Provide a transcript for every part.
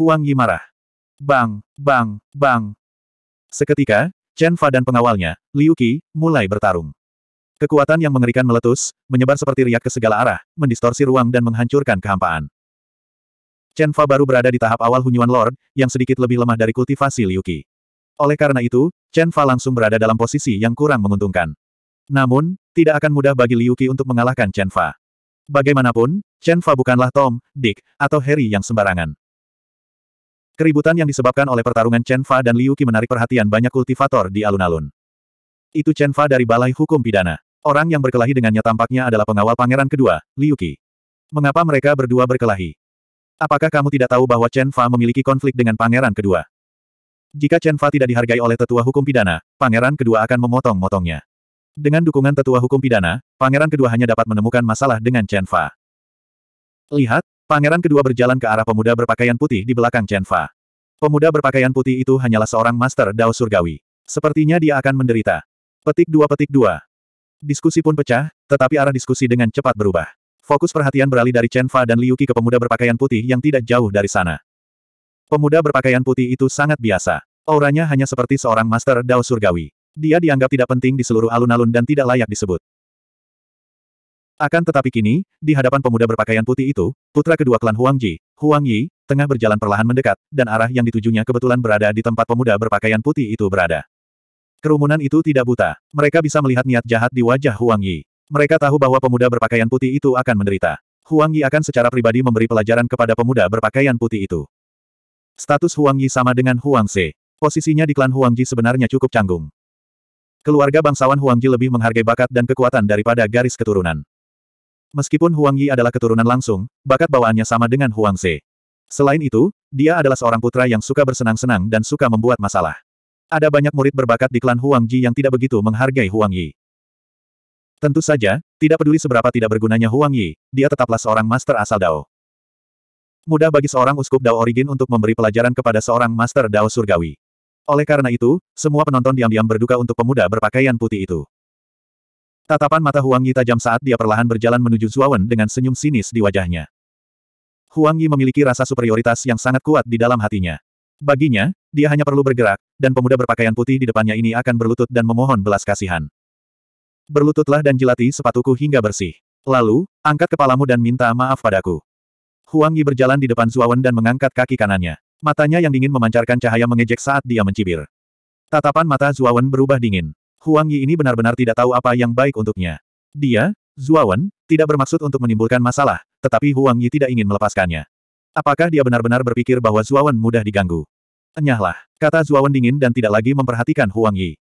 Huang Yi marah. Bang, bang, bang. Seketika, Chen Fa dan pengawalnya, Liu Qi, mulai bertarung. Kekuatan yang mengerikan meletus, menyebar seperti riak ke segala arah, mendistorsi ruang dan menghancurkan kehampaan. Chen Fa baru berada di tahap awal Hunyuan Lord, yang sedikit lebih lemah dari kultivasi Liu Qi. Oleh karena itu, Chen Fa langsung berada dalam posisi yang kurang menguntungkan. Namun, tidak akan mudah bagi Liu Qi untuk mengalahkan Chen Fa. Bagaimanapun, Chen Fa bukanlah Tom, Dick, atau Harry yang sembarangan. Keributan yang disebabkan oleh pertarungan Chen Fa dan Liu Qi menarik perhatian banyak kultivator di alun-alun. Itu Chen Fa dari Balai Hukum Pidana. Orang yang berkelahi dengannya tampaknya adalah pengawal pangeran kedua, Liu Qi. Mengapa mereka berdua berkelahi? Apakah kamu tidak tahu bahwa Chen Fa memiliki konflik dengan pangeran kedua? Jika Chen Fa tidak dihargai oleh tetua hukum pidana, pangeran kedua akan memotong-motongnya. Dengan dukungan tetua hukum pidana, pangeran kedua hanya dapat menemukan masalah dengan Chen Fa. Lihat, Pangeran kedua berjalan ke arah pemuda berpakaian putih di belakang Chen Fa. Pemuda berpakaian putih itu hanyalah seorang master Dao Surgawi. Sepertinya dia akan menderita. Petik dua petik dua. Diskusi pun pecah, tetapi arah diskusi dengan cepat berubah. Fokus perhatian beralih dari Chen Fa dan Liu Qi ke pemuda berpakaian putih yang tidak jauh dari sana. Pemuda berpakaian putih itu sangat biasa. Auranya hanya seperti seorang master Dao Surgawi. Dia dianggap tidak penting di seluruh alun-alun dan tidak layak disebut. Akan tetapi kini, di hadapan pemuda berpakaian putih itu, putra kedua klan Huang Ji, Huang Yi, tengah berjalan perlahan mendekat, dan arah yang ditujunya kebetulan berada di tempat pemuda berpakaian putih itu berada. Kerumunan itu tidak buta. Mereka bisa melihat niat jahat di wajah Huang Yi. Mereka tahu bahwa pemuda berpakaian putih itu akan menderita. Huang Yi akan secara pribadi memberi pelajaran kepada pemuda berpakaian putih itu. Status Huang Yi sama dengan Huang Se. Posisinya di klan Huang Ji sebenarnya cukup canggung. Keluarga bangsawan Huang Ji lebih menghargai bakat dan kekuatan daripada garis keturunan. Meskipun Huang Yi adalah keturunan langsung, bakat bawaannya sama dengan Huang Ze. Selain itu, dia adalah seorang putra yang suka bersenang-senang dan suka membuat masalah. Ada banyak murid berbakat di klan Huang Ji yang tidak begitu menghargai Huang Yi. Tentu saja, tidak peduli seberapa tidak bergunanya Huang Yi, dia tetaplah seorang master asal Dao. Mudah bagi seorang uskup Dao Origin untuk memberi pelajaran kepada seorang master Dao Surgawi. Oleh karena itu, semua penonton diam-diam berduka untuk pemuda berpakaian putih itu. Tatapan mata Huang Yi tajam saat dia perlahan berjalan menuju Zuawan dengan senyum sinis di wajahnya. Huang Yi memiliki rasa superioritas yang sangat kuat di dalam hatinya. Baginya, dia hanya perlu bergerak, dan pemuda berpakaian putih di depannya ini akan berlutut dan memohon belas kasihan. Berlututlah dan jelati sepatuku hingga bersih. Lalu, angkat kepalamu dan minta maaf padaku. Huang Yi berjalan di depan Zuawan dan mengangkat kaki kanannya. Matanya yang dingin memancarkan cahaya mengejek saat dia mencibir. Tatapan mata Zuawan berubah dingin. Huang Yi ini benar-benar tidak tahu apa yang baik untuknya. Dia, Zuawan, tidak bermaksud untuk menimbulkan masalah, tetapi Huang Yi tidak ingin melepaskannya. Apakah dia benar-benar berpikir bahwa Zuawan mudah diganggu? Enyahlah, kata Zuawan dingin dan tidak lagi memperhatikan Huang Yi.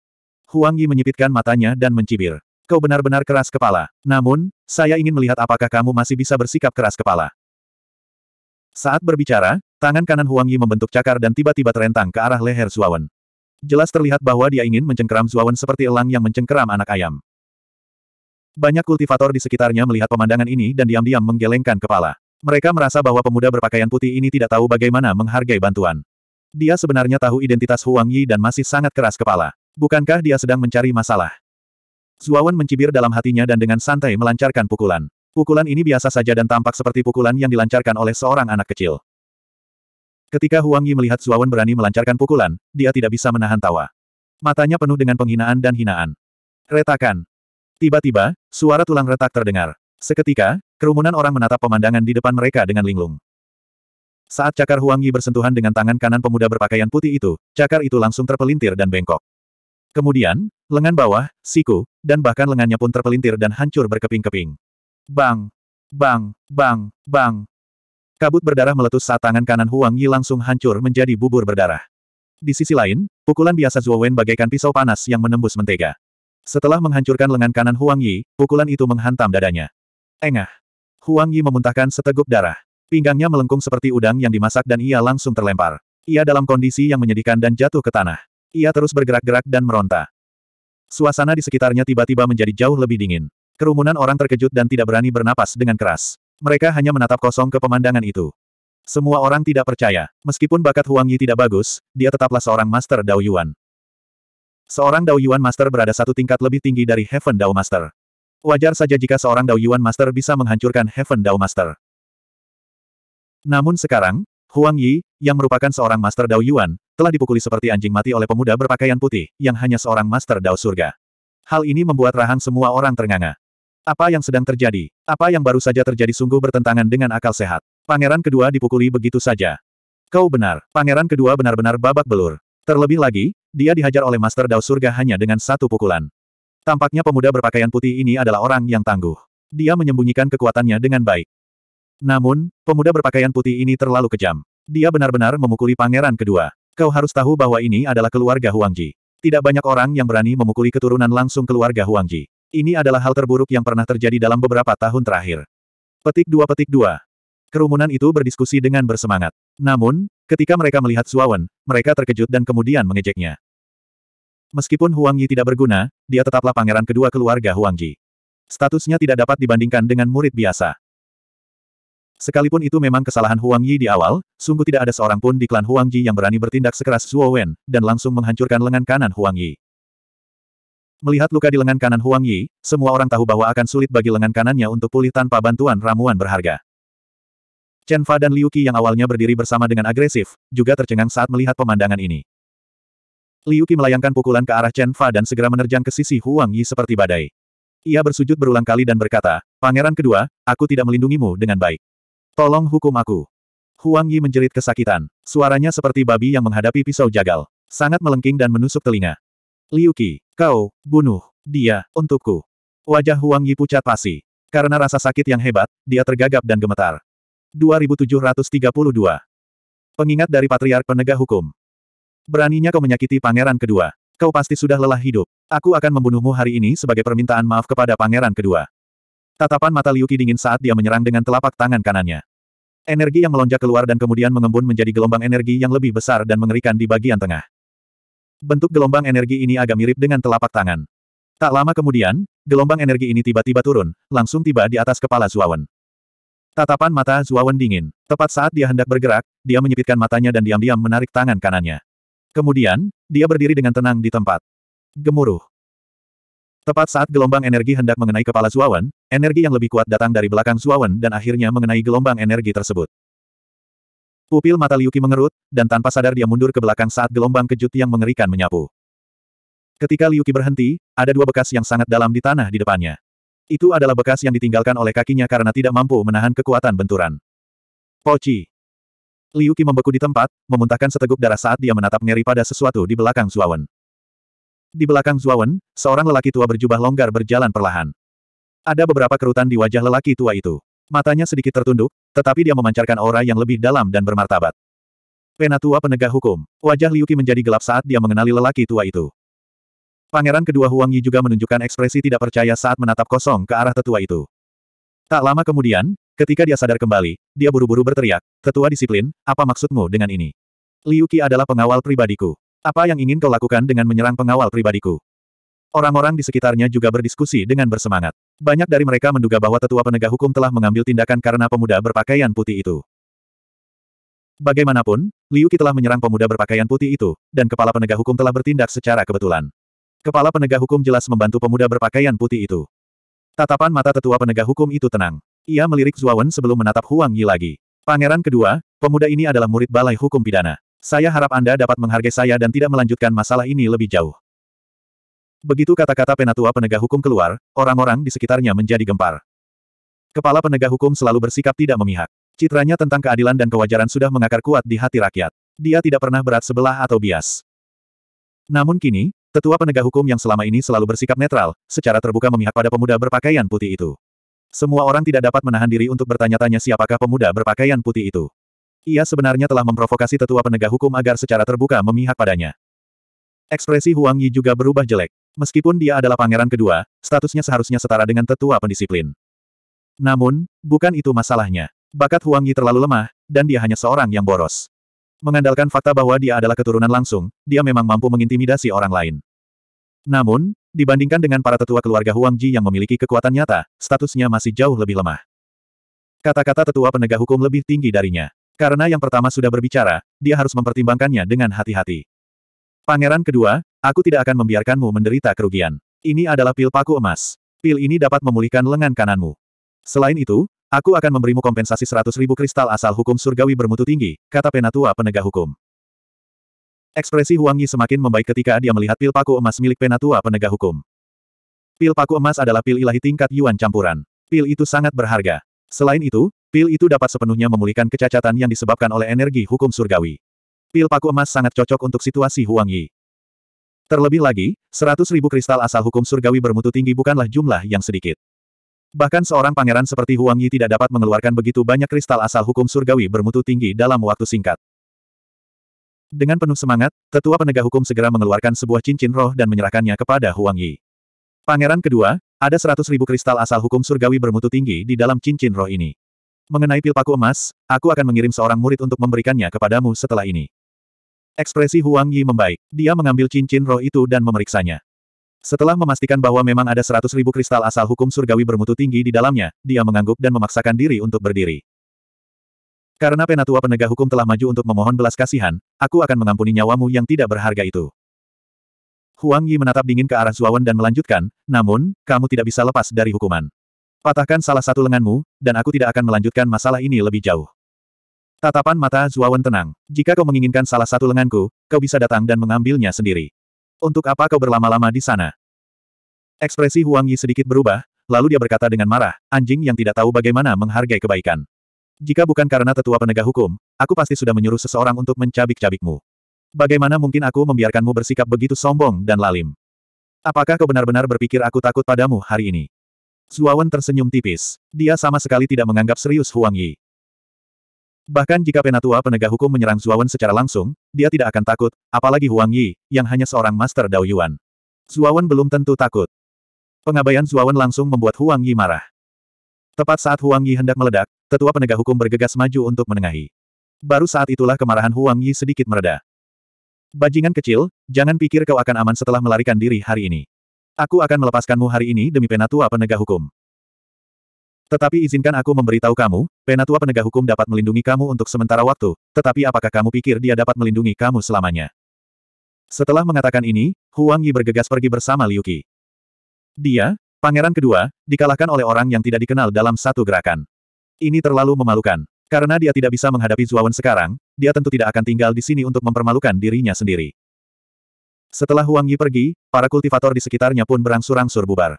Huang Yi menyipitkan matanya dan mencibir. Kau benar-benar keras kepala. Namun, saya ingin melihat apakah kamu masih bisa bersikap keras kepala. Saat berbicara, tangan kanan Huang Yi membentuk cakar dan tiba-tiba terentang ke arah leher Zuawan. Jelas terlihat bahwa dia ingin mencengkeram Zuawan seperti elang yang mencengkeram anak ayam. Banyak kultivator di sekitarnya melihat pemandangan ini dan diam-diam menggelengkan kepala. Mereka merasa bahwa pemuda berpakaian putih ini tidak tahu bagaimana menghargai bantuan. Dia sebenarnya tahu identitas Huang Yi dan masih sangat keras kepala. Bukankah dia sedang mencari masalah? Zuawan mencibir dalam hatinya dan dengan santai melancarkan pukulan. Pukulan ini biasa saja dan tampak seperti pukulan yang dilancarkan oleh seorang anak kecil. Ketika Huang Yi melihat Zuawan berani melancarkan pukulan, dia tidak bisa menahan tawa. Matanya penuh dengan penghinaan dan hinaan. Retakan. Tiba-tiba, suara tulang retak terdengar. Seketika, kerumunan orang menatap pemandangan di depan mereka dengan linglung. Saat cakar Huang Yi bersentuhan dengan tangan kanan pemuda berpakaian putih itu, cakar itu langsung terpelintir dan bengkok. Kemudian, lengan bawah, siku, dan bahkan lengannya pun terpelintir dan hancur berkeping-keping. Bang! Bang! Bang! Bang! Kabut berdarah meletus saat tangan kanan Huang Yi langsung hancur menjadi bubur berdarah. Di sisi lain, pukulan biasa Zuo Wen bagaikan pisau panas yang menembus mentega. Setelah menghancurkan lengan kanan Huang Yi, pukulan itu menghantam dadanya. Engah. Huang Yi memuntahkan seteguk darah. Pinggangnya melengkung seperti udang yang dimasak dan ia langsung terlempar. Ia dalam kondisi yang menyedihkan dan jatuh ke tanah. Ia terus bergerak-gerak dan meronta. Suasana di sekitarnya tiba-tiba menjadi jauh lebih dingin. Kerumunan orang terkejut dan tidak berani bernapas dengan keras. Mereka hanya menatap kosong ke pemandangan itu. Semua orang tidak percaya. Meskipun bakat Huang Yi tidak bagus, dia tetaplah seorang Master Dao Yuan. Seorang Dao Yuan Master berada satu tingkat lebih tinggi dari Heaven Dao Master. Wajar saja jika seorang Dao Yuan Master bisa menghancurkan Heaven Dao Master. Namun sekarang, Huang Yi, yang merupakan seorang Master Dao Yuan, telah dipukuli seperti anjing mati oleh pemuda berpakaian putih, yang hanya seorang Master Dao Surga. Hal ini membuat rahang semua orang ternganga. Apa yang sedang terjadi? Apa yang baru saja terjadi sungguh bertentangan dengan akal sehat. Pangeran kedua dipukuli begitu saja. Kau benar, pangeran kedua benar-benar babak belur. Terlebih lagi, dia dihajar oleh Master Dao Surga hanya dengan satu pukulan. Tampaknya pemuda berpakaian putih ini adalah orang yang tangguh. Dia menyembunyikan kekuatannya dengan baik. Namun, pemuda berpakaian putih ini terlalu kejam. Dia benar-benar memukuli pangeran kedua. Kau harus tahu bahwa ini adalah keluarga Huangji. Tidak banyak orang yang berani memukuli keturunan langsung keluarga Huangji. Ini adalah hal terburuk yang pernah terjadi dalam beberapa tahun terakhir. Petik dua petik dua. Kerumunan itu berdiskusi dengan bersemangat. Namun, ketika mereka melihat Suawen, mereka terkejut dan kemudian mengejeknya. Meskipun Huang Yi tidak berguna, dia tetaplah pangeran kedua keluarga Huang Ji. Statusnya tidak dapat dibandingkan dengan murid biasa. Sekalipun itu memang kesalahan Huang Yi di awal, sungguh tidak ada seorang pun di klan Huang Ji yang berani bertindak sekeras Suowen dan langsung menghancurkan lengan kanan Huang Yi. Melihat luka di lengan kanan Huang Yi, semua orang tahu bahwa akan sulit bagi lengan kanannya untuk pulih tanpa bantuan ramuan berharga. Chen Fa dan Liu Qi yang awalnya berdiri bersama dengan agresif, juga tercengang saat melihat pemandangan ini. Liu Qi melayangkan pukulan ke arah Chen Fa dan segera menerjang ke sisi Huang Yi seperti badai. Ia bersujud berulang kali dan berkata, Pangeran kedua, aku tidak melindungimu dengan baik. Tolong hukum aku. Huang Yi menjerit kesakitan. Suaranya seperti babi yang menghadapi pisau jagal. Sangat melengking dan menusuk telinga. Liu Qi, kau, bunuh, dia, untukku. Wajah Huang Yi pucat pasi. Karena rasa sakit yang hebat, dia tergagap dan gemetar. 2732. Pengingat dari Patriark Penegak Hukum. Beraninya kau menyakiti pangeran kedua. Kau pasti sudah lelah hidup. Aku akan membunuhmu hari ini sebagai permintaan maaf kepada pangeran kedua. Tatapan mata Liu Qi dingin saat dia menyerang dengan telapak tangan kanannya. Energi yang melonjak keluar dan kemudian mengembun menjadi gelombang energi yang lebih besar dan mengerikan di bagian tengah. Bentuk gelombang energi ini agak mirip dengan telapak tangan. Tak lama kemudian, gelombang energi ini tiba-tiba turun, langsung tiba di atas kepala Zuawan. Tatapan mata Zuawan dingin. Tepat saat dia hendak bergerak, dia menyipitkan matanya dan diam-diam menarik tangan kanannya. Kemudian, dia berdiri dengan tenang di tempat. Gemuruh. Tepat saat gelombang energi hendak mengenai kepala Zuawan, energi yang lebih kuat datang dari belakang Zuawan dan akhirnya mengenai gelombang energi tersebut. Pupil mata Liuki mengerut, dan tanpa sadar dia mundur ke belakang saat gelombang kejut yang mengerikan menyapu. Ketika Liuki berhenti, ada dua bekas yang sangat dalam di tanah di depannya. Itu adalah bekas yang ditinggalkan oleh kakinya karena tidak mampu menahan kekuatan benturan. Poci. Liuki membeku di tempat, memuntahkan seteguk darah saat dia menatap ngeri pada sesuatu di belakang Zuawan. Di belakang Zuawan, seorang lelaki tua berjubah longgar berjalan perlahan. Ada beberapa kerutan di wajah lelaki tua itu. Matanya sedikit tertunduk, tetapi dia memancarkan aura yang lebih dalam dan bermartabat. Penatua penegak hukum. Wajah Liuki menjadi gelap saat dia mengenali lelaki tua itu. Pangeran kedua Huang Yi juga menunjukkan ekspresi tidak percaya saat menatap kosong ke arah tetua itu. Tak lama kemudian, ketika dia sadar kembali, dia buru-buru berteriak, Tetua disiplin, apa maksudmu dengan ini? Liuki adalah pengawal pribadiku. Apa yang ingin kau lakukan dengan menyerang pengawal pribadiku? Orang-orang di sekitarnya juga berdiskusi dengan bersemangat. Banyak dari mereka menduga bahwa tetua penegak hukum telah mengambil tindakan karena pemuda berpakaian putih itu. Bagaimanapun, Liu Qi telah menyerang pemuda berpakaian putih itu, dan kepala penegak hukum telah bertindak secara kebetulan. Kepala penegak hukum jelas membantu pemuda berpakaian putih itu. Tatapan mata tetua penegak hukum itu tenang. Ia melirik Zuawan sebelum menatap Huang Yi lagi. Pangeran kedua, pemuda ini adalah murid balai hukum pidana. Saya harap Anda dapat menghargai saya dan tidak melanjutkan masalah ini lebih jauh. Begitu kata-kata penatua penegak hukum keluar, orang-orang di sekitarnya menjadi gempar. Kepala penegak hukum selalu bersikap tidak memihak. Citranya tentang keadilan dan kewajaran sudah mengakar kuat di hati rakyat. Dia tidak pernah berat sebelah atau bias. Namun kini, tetua penegak hukum yang selama ini selalu bersikap netral, secara terbuka memihak pada pemuda berpakaian putih itu. Semua orang tidak dapat menahan diri untuk bertanya-tanya siapakah pemuda berpakaian putih itu. Ia sebenarnya telah memprovokasi tetua penegak hukum agar secara terbuka memihak padanya. Ekspresi Huang Yi juga berubah jelek. Meskipun dia adalah pangeran kedua, statusnya seharusnya setara dengan tetua pendisiplin. Namun, bukan itu masalahnya. Bakat Huang Yi terlalu lemah, dan dia hanya seorang yang boros. Mengandalkan fakta bahwa dia adalah keturunan langsung, dia memang mampu mengintimidasi orang lain. Namun, dibandingkan dengan para tetua keluarga Huang Ji yang memiliki kekuatan nyata, statusnya masih jauh lebih lemah. Kata-kata tetua penegak hukum lebih tinggi darinya. Karena yang pertama sudah berbicara, dia harus mempertimbangkannya dengan hati-hati. Pangeran kedua, Aku tidak akan membiarkanmu menderita kerugian. Ini adalah pil paku emas. Pil ini dapat memulihkan lengan kananmu. Selain itu, aku akan memberimu kompensasi seratus ribu kristal asal hukum surgawi bermutu tinggi, kata penatua penegak hukum. Ekspresi Huang Yi semakin membaik ketika dia melihat pil paku emas milik penatua penegak hukum. Pil paku emas adalah pil ilahi tingkat Yuan campuran. Pil itu sangat berharga. Selain itu, pil itu dapat sepenuhnya memulihkan kecacatan yang disebabkan oleh energi hukum surgawi. Pil paku emas sangat cocok untuk situasi Huang Yi. Terlebih lagi, seratus ribu kristal asal hukum surgawi bermutu tinggi bukanlah jumlah yang sedikit. Bahkan seorang pangeran seperti Huang Yi tidak dapat mengeluarkan begitu banyak kristal asal hukum surgawi bermutu tinggi dalam waktu singkat. Dengan penuh semangat, tetua penegak hukum segera mengeluarkan sebuah cincin roh dan menyerahkannya kepada Huang Yi. Pangeran kedua, ada seratus ribu kristal asal hukum surgawi bermutu tinggi di dalam cincin roh ini. Mengenai pil paku emas, aku akan mengirim seorang murid untuk memberikannya kepadamu setelah ini. Ekspresi Huang Yi membaik. Dia mengambil cincin roh itu dan memeriksanya. Setelah memastikan bahwa memang ada seratus ribu kristal asal hukum surgawi bermutu tinggi di dalamnya, dia mengangguk dan memaksakan diri untuk berdiri. Karena penatua penegak hukum telah maju untuk memohon belas kasihan, aku akan mengampuni nyawamu yang tidak berharga itu. Huang Yi menatap dingin ke arah Zuawan dan melanjutkan, namun, kamu tidak bisa lepas dari hukuman. Patahkan salah satu lenganmu, dan aku tidak akan melanjutkan masalah ini lebih jauh. Tatapan mata Zuawan tenang. Jika kau menginginkan salah satu lenganku, kau bisa datang dan mengambilnya sendiri. Untuk apa kau berlama-lama di sana? Ekspresi Huang Yi sedikit berubah, lalu dia berkata dengan marah, anjing yang tidak tahu bagaimana menghargai kebaikan. Jika bukan karena tetua penegak hukum, aku pasti sudah menyuruh seseorang untuk mencabik-cabikmu. Bagaimana mungkin aku membiarkanmu bersikap begitu sombong dan lalim? Apakah kau benar-benar berpikir aku takut padamu hari ini? Zuawan tersenyum tipis. Dia sama sekali tidak menganggap serius Huang Yi. Bahkan jika penatua penegak hukum menyerang Zuawan secara langsung, dia tidak akan takut, apalagi Huang Yi, yang hanya seorang master Dao Yuan. Zuawan belum tentu takut. Pengabaian Zuawan langsung membuat Huang Yi marah. Tepat saat Huang Yi hendak meledak, tetua penegak hukum bergegas maju untuk menengahi. Baru saat itulah kemarahan Huang Yi sedikit mereda. Bajingan kecil, jangan pikir kau akan aman setelah melarikan diri hari ini. Aku akan melepaskanmu hari ini demi penatua penegak hukum. Tetapi izinkan aku memberitahu kamu, penatua penegak hukum dapat melindungi kamu untuk sementara waktu, tetapi apakah kamu pikir dia dapat melindungi kamu selamanya? Setelah mengatakan ini, Huang Yi bergegas pergi bersama Liu Qi. Dia, pangeran kedua, dikalahkan oleh orang yang tidak dikenal dalam satu gerakan. Ini terlalu memalukan. Karena dia tidak bisa menghadapi Zuawan sekarang, dia tentu tidak akan tinggal di sini untuk mempermalukan dirinya sendiri. Setelah Huang Yi pergi, para kultivator di sekitarnya pun berangsur-angsur bubar.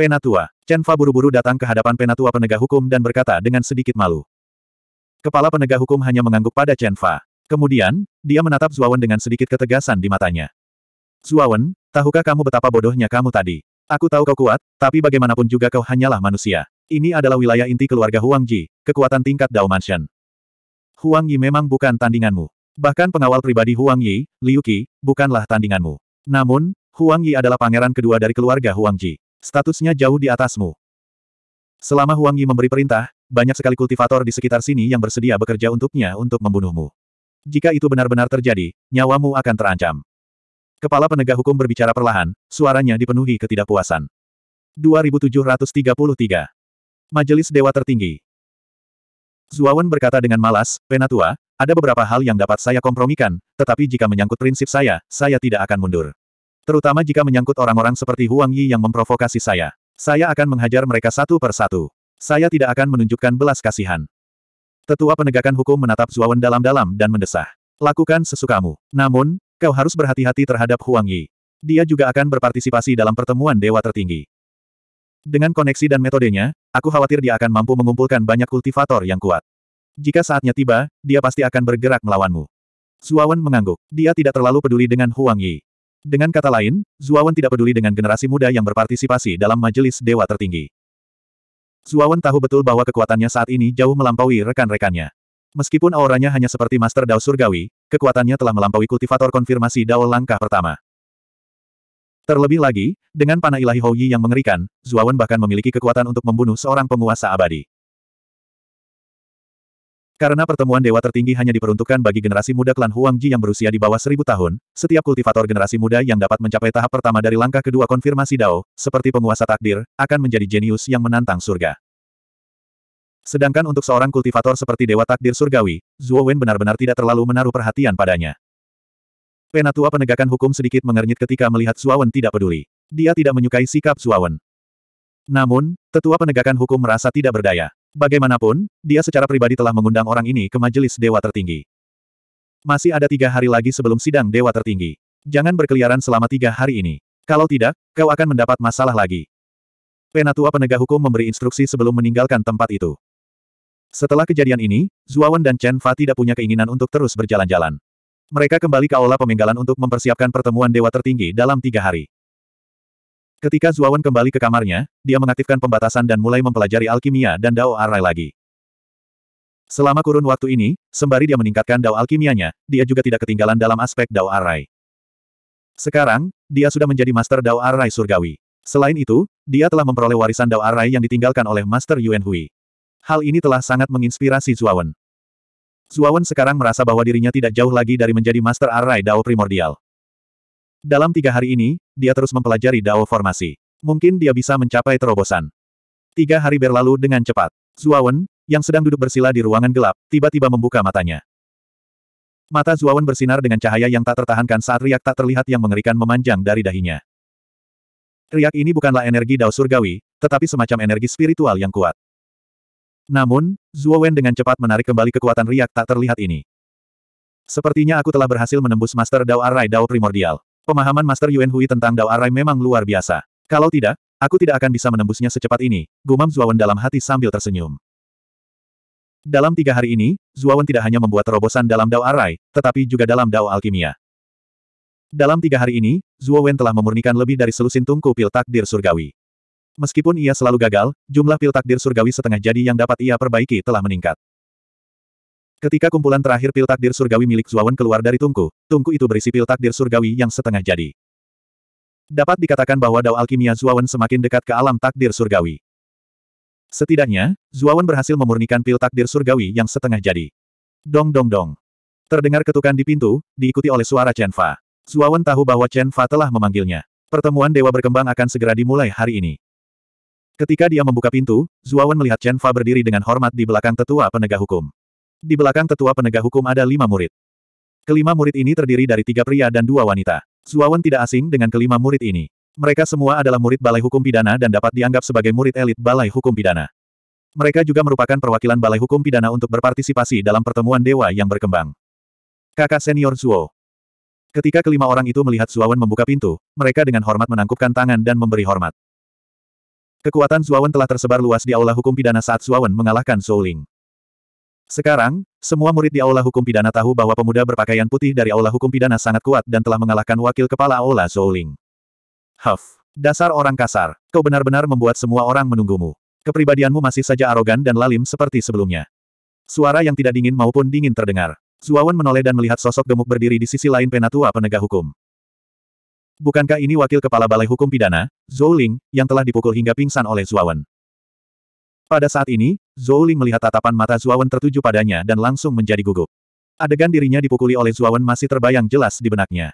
Penatua. Chen Fa buru-buru datang ke hadapan penatua penegak hukum dan berkata dengan sedikit malu. Kepala penegak hukum hanya mengangguk pada Chen Fa. Kemudian, dia menatap Zuawan dengan sedikit ketegasan di matanya. Zuawan, tahukah kamu betapa bodohnya kamu tadi? Aku tahu kau kuat, tapi bagaimanapun juga kau hanyalah manusia. Ini adalah wilayah inti keluarga Huang Ji, kekuatan tingkat Dao Mansion. Huang Yi memang bukan tandinganmu. Bahkan pengawal pribadi Huang Yi, Liu Qi, bukanlah tandinganmu. Namun, Huang Yi adalah pangeran kedua dari keluarga Huang Ji. Statusnya jauh di atasmu. Selama Huang Yi memberi perintah, banyak sekali kultivator di sekitar sini yang bersedia bekerja untuknya untuk membunuhmu. Jika itu benar-benar terjadi, nyawamu akan terancam. Kepala penegak hukum berbicara perlahan, suaranya dipenuhi ketidakpuasan. 2733 Majelis Dewa Tertinggi Zuawan berkata dengan malas, Penatua, ada beberapa hal yang dapat saya kompromikan, tetapi jika menyangkut prinsip saya, saya tidak akan mundur. Terutama jika menyangkut orang-orang seperti Huang Yi yang memprovokasi saya. Saya akan menghajar mereka satu per satu. Saya tidak akan menunjukkan belas kasihan. Tetua penegakan hukum menatap Zuawan dalam-dalam dan mendesah. Lakukan sesukamu. Namun, kau harus berhati-hati terhadap Huang Yi. Dia juga akan berpartisipasi dalam pertemuan dewa tertinggi. Dengan koneksi dan metodenya, aku khawatir dia akan mampu mengumpulkan banyak kultivator yang kuat. Jika saatnya tiba, dia pasti akan bergerak melawanmu. Zuawan mengangguk. Dia tidak terlalu peduli dengan Huang Yi. Dengan kata lain, Zuawan tidak peduli dengan generasi muda yang berpartisipasi dalam majelis dewa tertinggi. Zuawan tahu betul bahwa kekuatannya saat ini jauh melampaui rekan-rekannya. Meskipun auranya hanya seperti Master Dao Surgawi, kekuatannya telah melampaui kultivator konfirmasi Dao langkah pertama. Terlebih lagi, dengan panah ilahi Houyi yang mengerikan, Zuawan bahkan memiliki kekuatan untuk membunuh seorang penguasa abadi. Karena pertemuan dewa tertinggi hanya diperuntukkan bagi generasi muda klan Huang Ji yang berusia di bawah seribu tahun, setiap kultivator generasi muda yang dapat mencapai tahap pertama dari langkah kedua konfirmasi Dao, seperti penguasa takdir, akan menjadi jenius yang menantang surga. Sedangkan untuk seorang kultivator seperti Dewa Takdir Surgawi, Zhuo Wen benar-benar tidak terlalu menaruh perhatian padanya. Penatua penegakan hukum sedikit mengernyit ketika melihat Zhuo Wen tidak peduli. Dia tidak menyukai sikap Zhuo Wen. Namun, tetua penegakan hukum merasa tidak berdaya. Bagaimanapun, dia secara pribadi telah mengundang orang ini ke majelis dewa tertinggi. Masih ada tiga hari lagi sebelum sidang dewa tertinggi. Jangan berkeliaran selama tiga hari ini. Kalau tidak, kau akan mendapat masalah lagi. Penatua penegak hukum memberi instruksi sebelum meninggalkan tempat itu. Setelah kejadian ini, Zuawan dan Chen Fa tidak punya keinginan untuk terus berjalan-jalan. Mereka kembali ke aula pemenggalan untuk mempersiapkan pertemuan dewa tertinggi dalam tiga hari. Ketika Zuawan kembali ke kamarnya, dia mengaktifkan pembatasan dan mulai mempelajari alkimia dan Dao Arai lagi. Selama kurun waktu ini, sembari dia meningkatkan Dao alkimianya, dia juga tidak ketinggalan dalam aspek Dao Arai. Sekarang, dia sudah menjadi Master Dao Arai Surgawi. Selain itu, dia telah memperoleh warisan Dao Arai yang ditinggalkan oleh Master Yuan Hui. Hal ini telah sangat menginspirasi Zuawan. Zuawan sekarang merasa bahwa dirinya tidak jauh lagi dari menjadi Master Arai Dao Primordial. Dalam tiga hari ini, dia terus mempelajari Dao formasi. Mungkin dia bisa mencapai terobosan. Tiga hari berlalu dengan cepat. Zuawan, yang sedang duduk bersila di ruangan gelap, tiba-tiba membuka matanya. Mata Zuawan bersinar dengan cahaya yang tak tertahankan saat riak tak terlihat yang mengerikan memanjang dari dahinya. Riak ini bukanlah energi Dao Surgawi, tetapi semacam energi spiritual yang kuat. Namun, Zuawan dengan cepat menarik kembali kekuatan riak tak terlihat ini. Sepertinya aku telah berhasil menembus Master Dao Arai Dao Primordial. Pemahaman Master Yuan Hui tentang Dao Arai memang luar biasa. Kalau tidak, aku tidak akan bisa menembusnya secepat ini, gumam Zuawan dalam hati sambil tersenyum. Dalam tiga hari ini, Zuawan tidak hanya membuat terobosan dalam Dao Arai, tetapi juga dalam Dao Alkimia. Dalam tiga hari ini, Zuawan telah memurnikan lebih dari selusin tungku pil takdir surgawi. Meskipun ia selalu gagal, jumlah pil takdir surgawi setengah jadi yang dapat ia perbaiki telah meningkat. Ketika kumpulan terakhir pil takdir surgawi milik Zuawan keluar dari tungku, tungku itu berisi pil takdir surgawi yang setengah jadi. Dapat dikatakan bahwa Dao Alkimia Zuawan semakin dekat ke alam takdir surgawi. Setidaknya, Zuawan berhasil memurnikan pil takdir surgawi yang setengah jadi. Dong dong dong. Terdengar ketukan di pintu, diikuti oleh suara Chen Fa. Zuawan tahu bahwa Chen Fa telah memanggilnya. Pertemuan dewa berkembang akan segera dimulai hari ini. Ketika dia membuka pintu, Zuawan melihat Chen Fa berdiri dengan hormat di belakang tetua penegak hukum. Di belakang tetua penegak hukum ada lima murid. Kelima murid ini terdiri dari tiga pria dan dua wanita. Zuawan tidak asing dengan kelima murid ini. Mereka semua adalah murid Balai Hukum Pidana dan dapat dianggap sebagai murid elit Balai Hukum Pidana. Mereka juga merupakan perwakilan Balai Hukum Pidana untuk berpartisipasi dalam pertemuan dewa yang berkembang. Kakak senior Zuo. Ketika kelima orang itu melihat Zuawan membuka pintu, mereka dengan hormat menangkupkan tangan dan memberi hormat. Kekuatan Zuawan telah tersebar luas di aula hukum pidana saat Zuawan mengalahkan Zhou Ling. Sekarang, semua murid di Aula Hukum Pidana tahu bahwa pemuda berpakaian putih dari Aula Hukum Pidana sangat kuat dan telah mengalahkan wakil kepala Aula Zouling. Huff, dasar orang kasar, kau benar-benar membuat semua orang menunggumu. Kepribadianmu masih saja arogan dan lalim seperti sebelumnya. Suara yang tidak dingin maupun dingin terdengar. Zuawan menoleh dan melihat sosok gemuk berdiri di sisi lain penatua penegak hukum. Bukankah ini wakil kepala Balai Hukum Pidana, Zhou Ling, yang telah dipukul hingga pingsan oleh Zuawan? Pada saat ini, Zhou Ling melihat tatapan mata Zuawan tertuju padanya dan langsung menjadi gugup. Adegan dirinya dipukuli oleh Zuawan masih terbayang jelas di benaknya.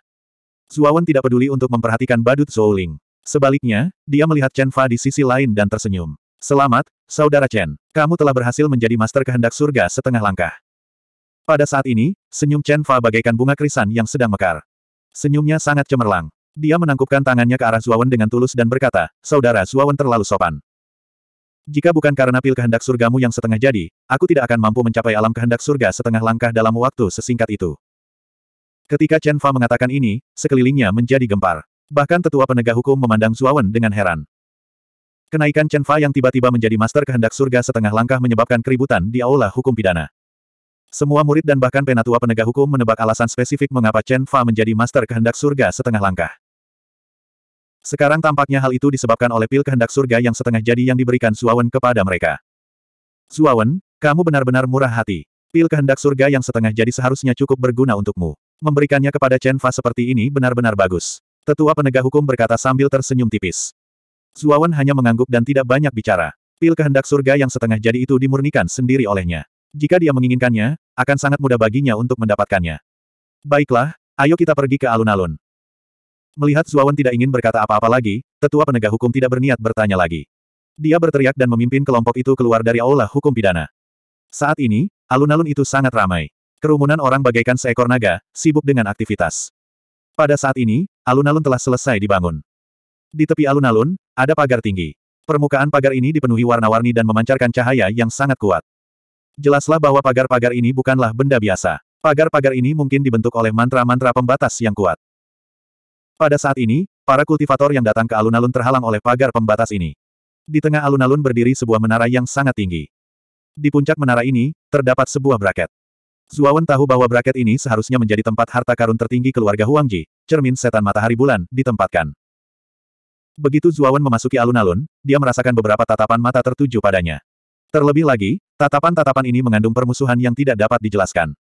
Zuawan tidak peduli untuk memperhatikan badut Zhou Ling. Sebaliknya, dia melihat Chen Fa di sisi lain dan tersenyum. Selamat, Saudara Chen. Kamu telah berhasil menjadi master kehendak surga setengah langkah. Pada saat ini, senyum Chen Fa bagaikan bunga krisan yang sedang mekar. Senyumnya sangat cemerlang. Dia menangkupkan tangannya ke arah Zuawan dengan tulus dan berkata, Saudara Zuawan terlalu sopan. Jika bukan karena pil kehendak surgamu yang setengah jadi, aku tidak akan mampu mencapai alam kehendak surga setengah langkah dalam waktu sesingkat itu. Ketika Chen Fa mengatakan ini, sekelilingnya menjadi gempar. Bahkan tetua penegak hukum memandang Zuawan dengan heran. Kenaikan Chen Fa yang tiba-tiba menjadi master kehendak surga setengah langkah menyebabkan keributan di aula hukum pidana. Semua murid dan bahkan penatua penegak hukum menebak alasan spesifik mengapa Chen Fa menjadi master kehendak surga setengah langkah. Sekarang tampaknya hal itu disebabkan oleh pil kehendak surga yang setengah jadi yang diberikan Suawen kepada mereka. Suawen, kamu benar-benar murah hati. Pil kehendak surga yang setengah jadi seharusnya cukup berguna untukmu. Memberikannya kepada Chen Fa seperti ini benar-benar bagus. Tetua penegak hukum berkata sambil tersenyum tipis. Suawan hanya mengangguk dan tidak banyak bicara. Pil kehendak surga yang setengah jadi itu dimurnikan sendiri olehnya. Jika dia menginginkannya, akan sangat mudah baginya untuk mendapatkannya. Baiklah, ayo kita pergi ke alun-alun. Melihat Zuawan tidak ingin berkata apa-apa lagi, tetua penegak hukum tidak berniat bertanya lagi. Dia berteriak dan memimpin kelompok itu keluar dari aula hukum pidana. Saat ini, alun-alun itu sangat ramai. Kerumunan orang bagaikan seekor naga, sibuk dengan aktivitas. Pada saat ini, alun-alun telah selesai dibangun. Di tepi alun-alun, ada pagar tinggi. Permukaan pagar ini dipenuhi warna-warni dan memancarkan cahaya yang sangat kuat. Jelaslah bahwa pagar-pagar ini bukanlah benda biasa. Pagar-pagar ini mungkin dibentuk oleh mantra-mantra pembatas yang kuat. Pada saat ini, para kultivator yang datang ke alun-alun terhalang oleh pagar pembatas ini. Di tengah alun-alun berdiri sebuah menara yang sangat tinggi. Di puncak menara ini, terdapat sebuah braket. Zuawan tahu bahwa braket ini seharusnya menjadi tempat harta karun tertinggi keluarga Huangji, cermin setan matahari bulan, ditempatkan. Begitu Zuawan memasuki alun-alun, dia merasakan beberapa tatapan mata tertuju padanya. Terlebih lagi, tatapan-tatapan ini mengandung permusuhan yang tidak dapat dijelaskan.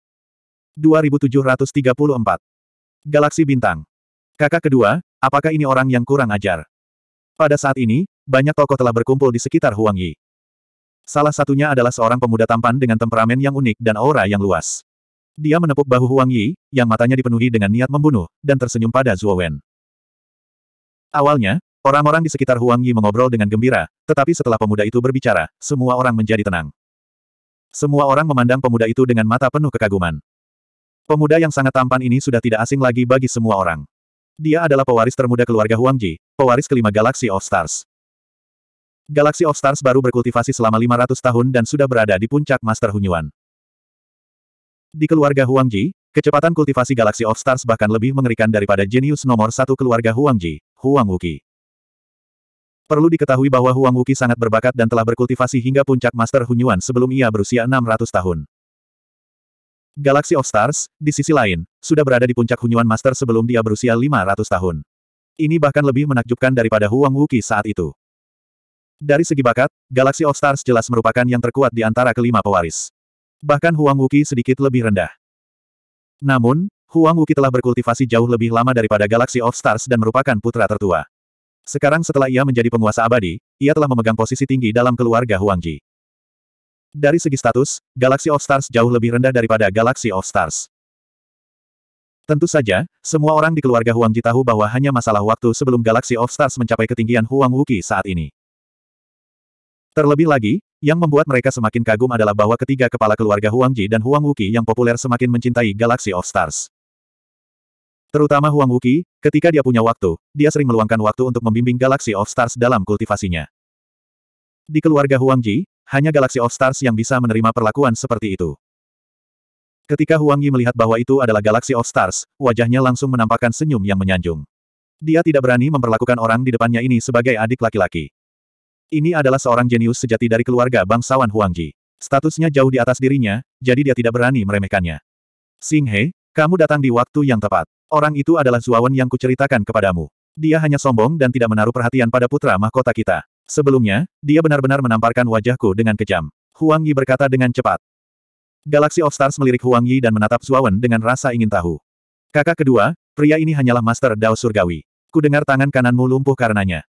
2734 Galaksi Bintang Kakak kedua, apakah ini orang yang kurang ajar? Pada saat ini, banyak tokoh telah berkumpul di sekitar Huang Yi. Salah satunya adalah seorang pemuda tampan dengan temperamen yang unik dan aura yang luas. Dia menepuk bahu Huang Yi, yang matanya dipenuhi dengan niat membunuh, dan tersenyum pada Zhuo Wen. Awalnya, orang-orang di sekitar Huang Yi mengobrol dengan gembira, tetapi setelah pemuda itu berbicara, semua orang menjadi tenang. Semua orang memandang pemuda itu dengan mata penuh kekaguman. Pemuda yang sangat tampan ini sudah tidak asing lagi bagi semua orang. Dia adalah pewaris termuda keluarga Huang Ji, pewaris kelima Galaxy of Stars. Galaxy of Stars baru berkultivasi selama 500 tahun dan sudah berada di puncak Master Hunyuan. Di keluarga Huang Ji, kecepatan kultivasi Galaxy of Stars bahkan lebih mengerikan daripada jenius nomor satu keluarga Huang Ji, Huang Wuki. Perlu diketahui bahwa Huang Wuki sangat berbakat dan telah berkultivasi hingga puncak Master Hunyuan sebelum ia berusia 600 tahun. Galaxy of Stars, di sisi lain, sudah berada di puncak Hunyuan Master sebelum dia berusia 500 tahun. Ini bahkan lebih menakjubkan daripada Huang Wuki saat itu. Dari segi bakat, Galaxy of Stars jelas merupakan yang terkuat di antara kelima pewaris. Bahkan Huang Wuki sedikit lebih rendah. Namun, Huang Wuki telah berkultivasi jauh lebih lama daripada Galaxy of Stars dan merupakan putra tertua. Sekarang setelah ia menjadi penguasa abadi, ia telah memegang posisi tinggi dalam keluarga Huang Ji. Dari segi status, Galaxy of Stars jauh lebih rendah daripada Galaxy of Stars. Tentu saja, semua orang di keluarga Huang Ji tahu bahwa hanya masalah waktu sebelum Galaxy of Stars mencapai ketinggian Huang Wuki saat ini. Terlebih lagi, yang membuat mereka semakin kagum adalah bahwa ketiga kepala keluarga Huang Ji dan Huang Wuki yang populer semakin mencintai Galaxy of Stars. Terutama Huang Wuki, ketika dia punya waktu, dia sering meluangkan waktu untuk membimbing Galaxy of Stars dalam kultivasinya. Di keluarga Huang Ji, hanya Galaxy of Stars yang bisa menerima perlakuan seperti itu. Ketika Huang Yi melihat bahwa itu adalah Galaxy of Stars, wajahnya langsung menampakkan senyum yang menyanjung. Dia tidak berani memperlakukan orang di depannya ini sebagai adik laki-laki. Ini adalah seorang jenius sejati dari keluarga bangsawan Huang Yi. Statusnya jauh di atas dirinya, jadi dia tidak berani meremehkannya. Sing He, kamu datang di waktu yang tepat. Orang itu adalah Zuawan yang kuceritakan kepadamu. Dia hanya sombong dan tidak menaruh perhatian pada putra mahkota kita. Sebelumnya, dia benar-benar menamparkan wajahku dengan kejam. Huang Yi berkata dengan cepat. Galaxy of Stars melirik Huang Yi dan menatap Zuawan dengan rasa ingin tahu. Kakak kedua, pria ini hanyalah Master Dao Surgawi. Ku dengar tangan kananmu lumpuh karenanya.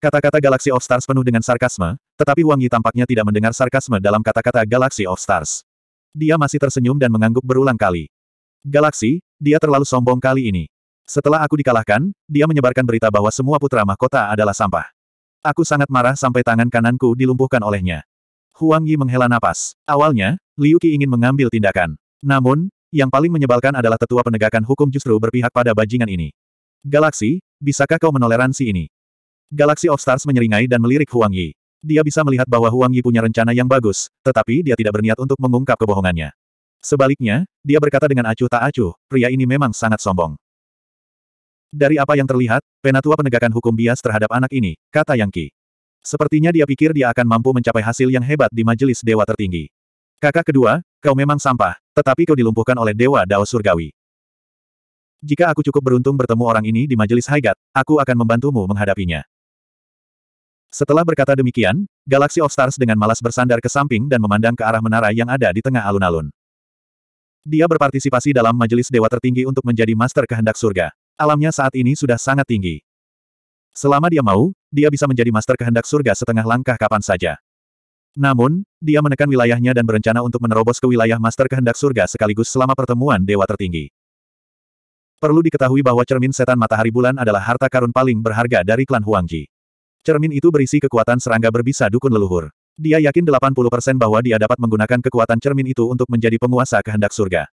Kata-kata Galaxy of Stars penuh dengan sarkasme, tetapi Huang Yi tampaknya tidak mendengar sarkasme dalam kata-kata Galaxy of Stars. Dia masih tersenyum dan mengangguk berulang kali. Galaxy, dia terlalu sombong kali ini. Setelah aku dikalahkan, dia menyebarkan berita bahwa semua putra mahkota adalah sampah. Aku sangat marah sampai tangan kananku dilumpuhkan olehnya. Huang Yi menghela napas. Awalnya, Liu Qi ingin mengambil tindakan. Namun, yang paling menyebalkan adalah tetua penegakan hukum justru berpihak pada bajingan ini. Galaksi, bisakah kau menoleransi ini? Galaksi of Stars menyeringai dan melirik Huang Yi. Dia bisa melihat bahwa Huang Yi punya rencana yang bagus, tetapi dia tidak berniat untuk mengungkap kebohongannya. Sebaliknya, dia berkata dengan acuh tak acuh, pria ini memang sangat sombong. Dari apa yang terlihat, penatua penegakan hukum bias terhadap anak ini, kata Yang Qi. Sepertinya dia pikir dia akan mampu mencapai hasil yang hebat di majelis dewa tertinggi. Kakak kedua, kau memang sampah, tetapi kau dilumpuhkan oleh dewa Dao Surgawi. Jika aku cukup beruntung bertemu orang ini di majelis Haigat, aku akan membantumu menghadapinya. Setelah berkata demikian, Galaxy of Stars dengan malas bersandar ke samping dan memandang ke arah menara yang ada di tengah alun-alun. Dia berpartisipasi dalam majelis dewa tertinggi untuk menjadi master kehendak surga alamnya saat ini sudah sangat tinggi. Selama dia mau, dia bisa menjadi master kehendak surga setengah langkah kapan saja. Namun, dia menekan wilayahnya dan berencana untuk menerobos ke wilayah master kehendak surga sekaligus selama pertemuan dewa tertinggi. Perlu diketahui bahwa cermin setan matahari bulan adalah harta karun paling berharga dari klan Huangji. Cermin itu berisi kekuatan serangga berbisa dukun leluhur. Dia yakin 80% bahwa dia dapat menggunakan kekuatan cermin itu untuk menjadi penguasa kehendak surga.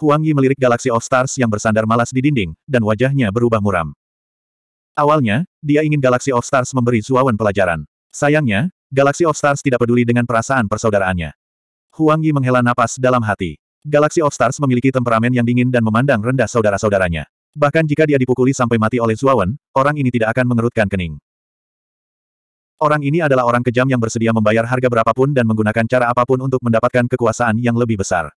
Huang Yi melirik Galaxy of Stars yang bersandar malas di dinding, dan wajahnya berubah muram. Awalnya, dia ingin Galaxy of Stars memberi Zuawan pelajaran. Sayangnya, Galaxy of Stars tidak peduli dengan perasaan persaudaraannya. Huang Yi menghela napas dalam hati. Galaxy of Stars memiliki temperamen yang dingin dan memandang rendah saudara-saudaranya. Bahkan jika dia dipukuli sampai mati oleh Zuawan, orang ini tidak akan mengerutkan kening. Orang ini adalah orang kejam yang bersedia membayar harga berapapun dan menggunakan cara apapun untuk mendapatkan kekuasaan yang lebih besar.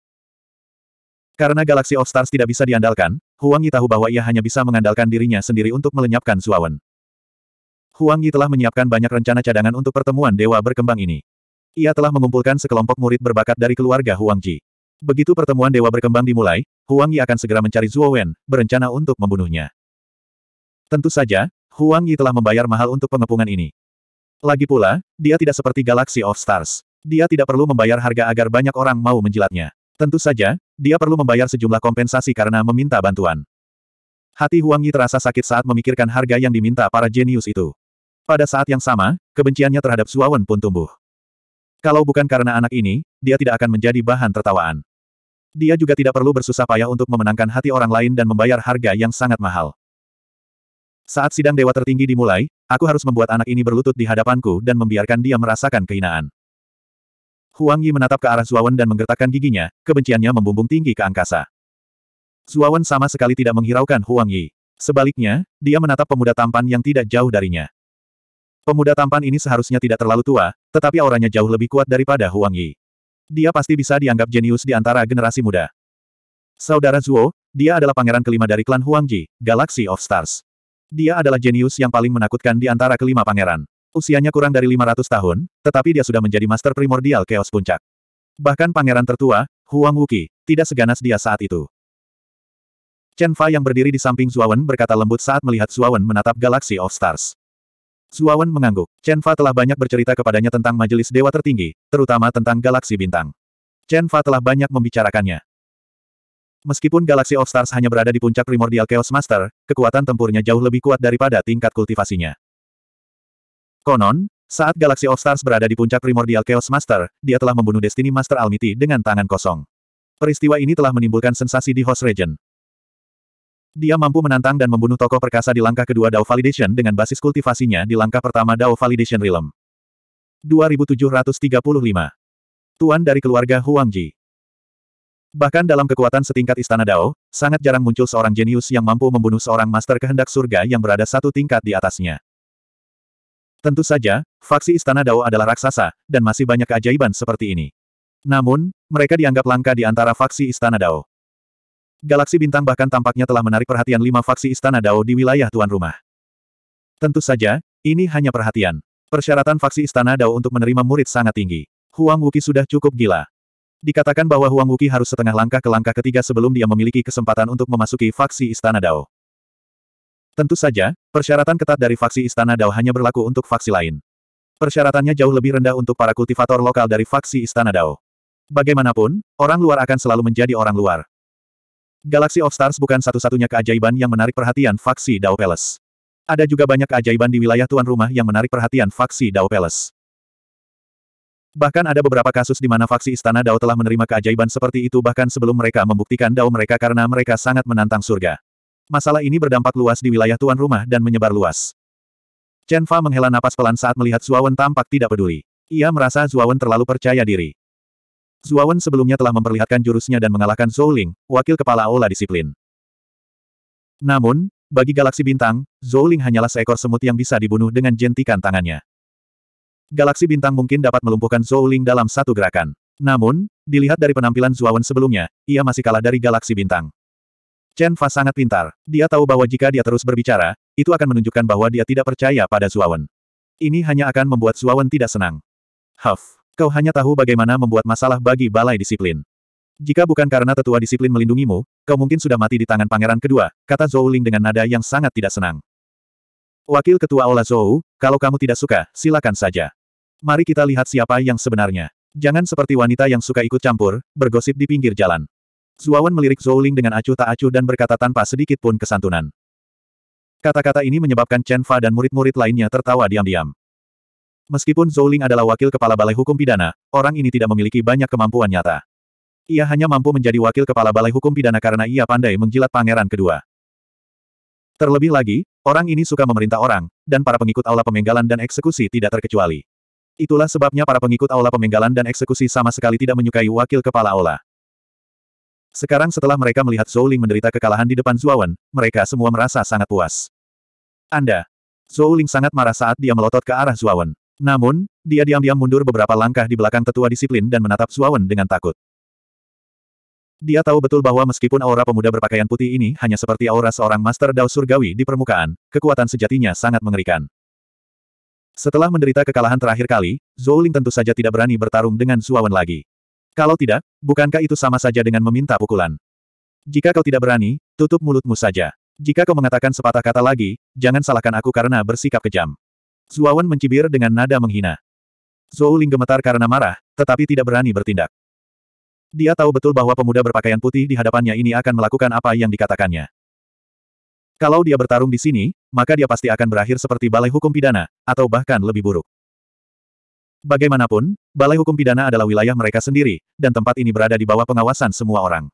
Karena Galaxy of Stars tidak bisa diandalkan, Huang Yi tahu bahwa ia hanya bisa mengandalkan dirinya sendiri untuk melenyapkan Zuawan. Huang Yi telah menyiapkan banyak rencana cadangan untuk pertemuan dewa berkembang ini. Ia telah mengumpulkan sekelompok murid berbakat dari keluarga Huang Ji. Begitu pertemuan dewa berkembang dimulai, Huang Yi akan segera mencari Zuo Wen, berencana untuk membunuhnya. Tentu saja, Huang Yi telah membayar mahal untuk pengepungan ini. Lagi pula, dia tidak seperti Galaxy of Stars. Dia tidak perlu membayar harga agar banyak orang mau menjilatnya. Tentu saja, dia perlu membayar sejumlah kompensasi karena meminta bantuan. Hati Huang Yi terasa sakit saat memikirkan harga yang diminta para jenius itu. Pada saat yang sama, kebenciannya terhadap Suawen pun tumbuh. Kalau bukan karena anak ini, dia tidak akan menjadi bahan tertawaan. Dia juga tidak perlu bersusah payah untuk memenangkan hati orang lain dan membayar harga yang sangat mahal. Saat sidang dewa tertinggi dimulai, aku harus membuat anak ini berlutut di hadapanku dan membiarkan dia merasakan kehinaan. Huang Yi menatap ke arah Zuawan dan menggertakkan giginya, kebenciannya membumbung tinggi ke angkasa. Zuawan sama sekali tidak menghiraukan Huang Yi. Sebaliknya, dia menatap pemuda tampan yang tidak jauh darinya. Pemuda tampan ini seharusnya tidak terlalu tua, tetapi auranya jauh lebih kuat daripada Huang Yi. Dia pasti bisa dianggap jenius di antara generasi muda. Saudara Zuo, dia adalah pangeran kelima dari klan Huang Ji, Galaxy of Stars. Dia adalah jenius yang paling menakutkan di antara kelima pangeran. Usianya kurang dari 500 tahun, tetapi dia sudah menjadi master primordial Chaos Puncak. Bahkan pangeran tertua, Huang Wuki, tidak seganas dia saat itu. Chen Fa yang berdiri di samping Zuawan berkata lembut saat melihat Zuawan menatap Galaxy of Stars. Zuawan mengangguk. Chen Fa telah banyak bercerita kepadanya tentang majelis dewa tertinggi, terutama tentang galaksi bintang. Chen Fa telah banyak membicarakannya. Meskipun Galaxy of Stars hanya berada di puncak primordial Chaos Master, kekuatan tempurnya jauh lebih kuat daripada tingkat kultivasinya. Konon, saat Galaxy of Stars berada di puncak primordial Chaos Master, dia telah membunuh Destiny Master Almiti dengan tangan kosong. Peristiwa ini telah menimbulkan sensasi di host region. Dia mampu menantang dan membunuh tokoh perkasa di langkah kedua Dao Validation dengan basis kultivasinya di langkah pertama Dao Validation Realm. 2735. Tuan dari keluarga Huang Ji. Bahkan dalam kekuatan setingkat Istana Dao, sangat jarang muncul seorang jenius yang mampu membunuh seorang master kehendak surga yang berada satu tingkat di atasnya. Tentu saja, faksi Istana Dao adalah raksasa, dan masih banyak keajaiban seperti ini. Namun, mereka dianggap langka di antara faksi Istana Dao. Galaksi Bintang bahkan tampaknya telah menarik perhatian lima faksi Istana Dao di wilayah tuan rumah. Tentu saja, ini hanya perhatian. Persyaratan faksi Istana Dao untuk menerima murid sangat tinggi. Huang Wuki sudah cukup gila. Dikatakan bahwa Huang Wuki harus setengah langkah ke langkah ketiga sebelum dia memiliki kesempatan untuk memasuki faksi Istana Dao. Tentu saja, persyaratan ketat dari faksi Istana Dao hanya berlaku untuk faksi lain. Persyaratannya jauh lebih rendah untuk para kultivator lokal dari faksi Istana Dao. Bagaimanapun, orang luar akan selalu menjadi orang luar. Galaxy of Stars bukan satu-satunya keajaiban yang menarik perhatian faksi Dao Palace. Ada juga banyak keajaiban di wilayah tuan rumah yang menarik perhatian faksi Dao Palace. Bahkan ada beberapa kasus di mana faksi Istana Dao telah menerima keajaiban seperti itu bahkan sebelum mereka membuktikan Dao mereka karena mereka sangat menantang surga masalah ini berdampak luas di wilayah tuan rumah dan menyebar luas. Chen Fa menghela napas pelan saat melihat Zuawan tampak tidak peduli. Ia merasa Zuawan terlalu percaya diri. Zuawan sebelumnya telah memperlihatkan jurusnya dan mengalahkan Zhou Ling, wakil kepala aula disiplin. Namun, bagi galaksi bintang, Zhou Ling hanyalah seekor semut yang bisa dibunuh dengan jentikan tangannya. Galaksi bintang mungkin dapat melumpuhkan Zhou Ling dalam satu gerakan. Namun, dilihat dari penampilan Zuawan sebelumnya, ia masih kalah dari galaksi bintang. Chen Fa sangat pintar. Dia tahu bahwa jika dia terus berbicara, itu akan menunjukkan bahwa dia tidak percaya pada Suawan. Ini hanya akan membuat Suawan tidak senang. Huff, kau hanya tahu bagaimana membuat masalah bagi balai disiplin. Jika bukan karena tetua disiplin melindungimu, kau mungkin sudah mati di tangan pangeran kedua, kata Zhou Ling dengan nada yang sangat tidak senang. Wakil Ketua Aula Zhou, kalau kamu tidak suka, silakan saja. Mari kita lihat siapa yang sebenarnya. Jangan seperti wanita yang suka ikut campur, bergosip di pinggir jalan. Zuawan melirik Ling dengan acuh tak acuh dan berkata tanpa sedikit pun kesantunan. Kata-kata ini menyebabkan Chen Fa dan murid-murid lainnya tertawa diam-diam. Meskipun Ling adalah wakil kepala Balai Hukum Pidana, orang ini tidak memiliki banyak kemampuan nyata. Ia hanya mampu menjadi wakil kepala Balai Hukum Pidana karena ia pandai menjilat pangeran kedua. Terlebih lagi, orang ini suka memerintah orang, dan para pengikut aula pemenggalan dan eksekusi tidak terkecuali. Itulah sebabnya para pengikut aula pemenggalan dan eksekusi sama sekali tidak menyukai wakil kepala aula. Sekarang setelah mereka melihat Zhou Ling menderita kekalahan di depan Zuawan, mereka semua merasa sangat puas. Anda. Zhou Ling sangat marah saat dia melotot ke arah Zuawan. Namun, dia diam-diam mundur beberapa langkah di belakang tetua disiplin dan menatap Zuawan dengan takut. Dia tahu betul bahwa meskipun aura pemuda berpakaian putih ini hanya seperti aura seorang Master Dao Surgawi di permukaan, kekuatan sejatinya sangat mengerikan. Setelah menderita kekalahan terakhir kali, Zhou Ling tentu saja tidak berani bertarung dengan Zuawan lagi. Kalau tidak, bukankah itu sama saja dengan meminta pukulan? Jika kau tidak berani, tutup mulutmu saja. Jika kau mengatakan sepatah kata lagi, jangan salahkan aku karena bersikap kejam. Zuawan mencibir dengan nada menghina. Zhou Ling gemetar karena marah, tetapi tidak berani bertindak. Dia tahu betul bahwa pemuda berpakaian putih di hadapannya ini akan melakukan apa yang dikatakannya. Kalau dia bertarung di sini, maka dia pasti akan berakhir seperti balai hukum pidana, atau bahkan lebih buruk. Bagaimanapun, Balai Hukum Pidana adalah wilayah mereka sendiri, dan tempat ini berada di bawah pengawasan semua orang.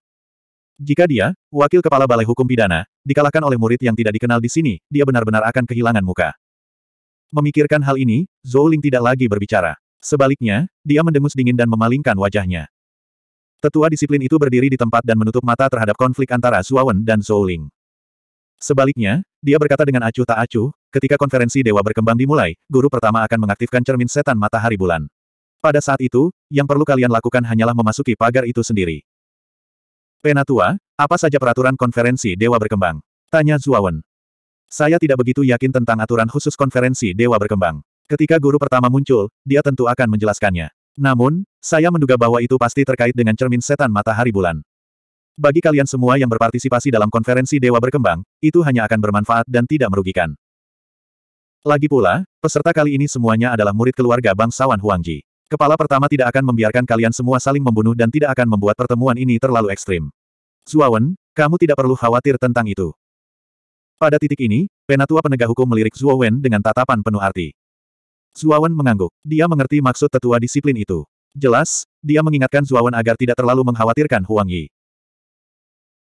Jika dia, wakil kepala Balai Hukum Pidana, dikalahkan oleh murid yang tidak dikenal di sini, dia benar-benar akan kehilangan muka. Memikirkan hal ini, Zhou Ling tidak lagi berbicara. Sebaliknya, dia mendengus dingin dan memalingkan wajahnya. Tetua disiplin itu berdiri di tempat dan menutup mata terhadap konflik antara Zuawan dan Zhou Ling. Sebaliknya, dia berkata dengan acuh tak acuh, Ketika konferensi dewa berkembang dimulai, guru pertama akan mengaktifkan cermin setan matahari bulan. Pada saat itu, yang perlu kalian lakukan hanyalah memasuki pagar itu sendiri. Penatua, apa saja peraturan konferensi dewa berkembang? Tanya Zuawan. Saya tidak begitu yakin tentang aturan khusus konferensi dewa berkembang. Ketika guru pertama muncul, dia tentu akan menjelaskannya. Namun, saya menduga bahwa itu pasti terkait dengan cermin setan matahari bulan. Bagi kalian semua yang berpartisipasi dalam konferensi Dewa Berkembang, itu hanya akan bermanfaat dan tidak merugikan. Lagi pula, peserta kali ini semuanya adalah murid keluarga bangsawan Huangji. Kepala pertama tidak akan membiarkan kalian semua saling membunuh dan tidak akan membuat pertemuan ini terlalu ekstrim. Zuawan, kamu tidak perlu khawatir tentang itu. Pada titik ini, penatua penegak hukum melirik Zuowen dengan tatapan penuh arti. Zuawan mengangguk. Dia mengerti maksud tetua disiplin itu. Jelas, dia mengingatkan Zuawan agar tidak terlalu mengkhawatirkan Huang Yi.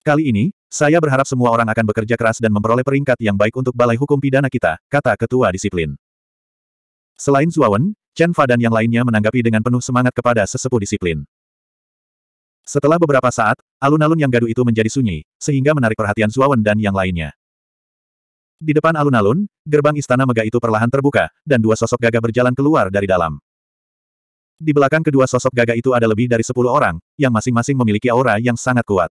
Kali ini, saya berharap semua orang akan bekerja keras dan memperoleh peringkat yang baik untuk Balai Hukum Pidana kita, kata Ketua Disiplin. Selain Zuawan, Chen Fa dan yang lainnya menanggapi dengan penuh semangat kepada sesepuh disiplin. Setelah beberapa saat, alun-alun yang gaduh itu menjadi sunyi, sehingga menarik perhatian Zuawan dan yang lainnya. Di depan alun-alun, gerbang istana megah itu perlahan terbuka, dan dua sosok gagah berjalan keluar dari dalam. Di belakang kedua sosok gagah itu ada lebih dari sepuluh orang, yang masing-masing memiliki aura yang sangat kuat.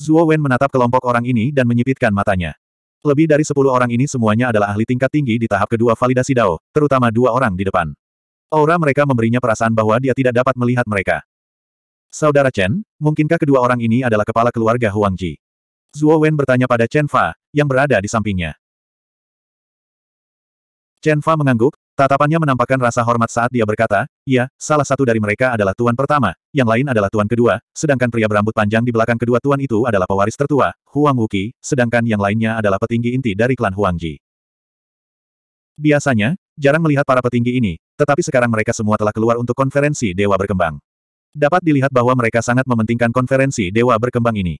Zuo Wen menatap kelompok orang ini dan menyipitkan matanya. Lebih dari sepuluh orang ini semuanya adalah ahli tingkat tinggi di tahap kedua validasi Dao, terutama dua orang di depan. Aura mereka memberinya perasaan bahwa dia tidak dapat melihat mereka. Saudara Chen, mungkinkah kedua orang ini adalah kepala keluarga Huang Ji? Zuo Wen bertanya pada Chen Fa, yang berada di sampingnya. Chen Fa mengangguk, Tatapannya menampakkan rasa hormat saat dia berkata, "Ya, salah satu dari mereka adalah tuan pertama, yang lain adalah tuan kedua, sedangkan pria berambut panjang di belakang kedua tuan itu adalah pewaris tertua, Huang Wuki, sedangkan yang lainnya adalah petinggi inti dari klan Huang Ji. Biasanya, jarang melihat para petinggi ini, tetapi sekarang mereka semua telah keluar untuk konferensi Dewa Berkembang. Dapat dilihat bahwa mereka sangat mementingkan konferensi Dewa Berkembang ini.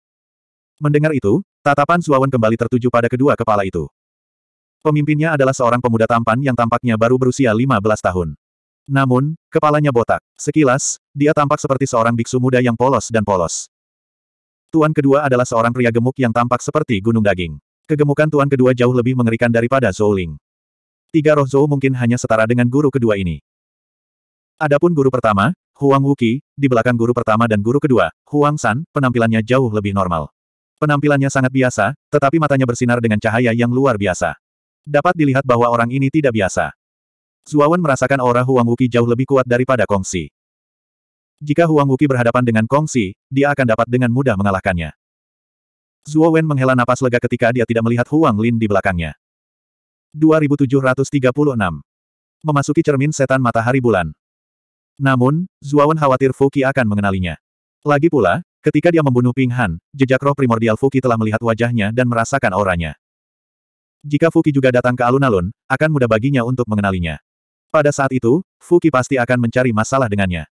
Mendengar itu, tatapan Suawan kembali tertuju pada kedua kepala itu. Pemimpinnya adalah seorang pemuda tampan yang tampaknya baru berusia 15 tahun. Namun, kepalanya botak. Sekilas, dia tampak seperti seorang biksu muda yang polos dan polos. Tuan kedua adalah seorang pria gemuk yang tampak seperti gunung daging. Kegemukan tuan kedua jauh lebih mengerikan daripada Zhou Ling. Tiga roh Zhou mungkin hanya setara dengan guru kedua ini. Adapun guru pertama, Huang Wuki, di belakang guru pertama dan guru kedua, Huang San, penampilannya jauh lebih normal. Penampilannya sangat biasa, tetapi matanya bersinar dengan cahaya yang luar biasa. Dapat dilihat bahwa orang ini tidak biasa. Zuawan merasakan aura Huang Wuki jauh lebih kuat daripada Kongsi. Jika Huang Wuki berhadapan dengan Kongsi, dia akan dapat dengan mudah mengalahkannya. Zuo menghela napas lega ketika dia tidak melihat Huang Lin di belakangnya. 2736. Memasuki cermin setan matahari bulan. Namun, Zuawan khawatir Fuki akan mengenalinya. Lagi pula, ketika dia membunuh Ping Han, jejak roh primordial Fuki telah melihat wajahnya dan merasakan auranya. Jika Fuki juga datang ke alun-alun, akan mudah baginya untuk mengenalinya. Pada saat itu, Fuki pasti akan mencari masalah dengannya.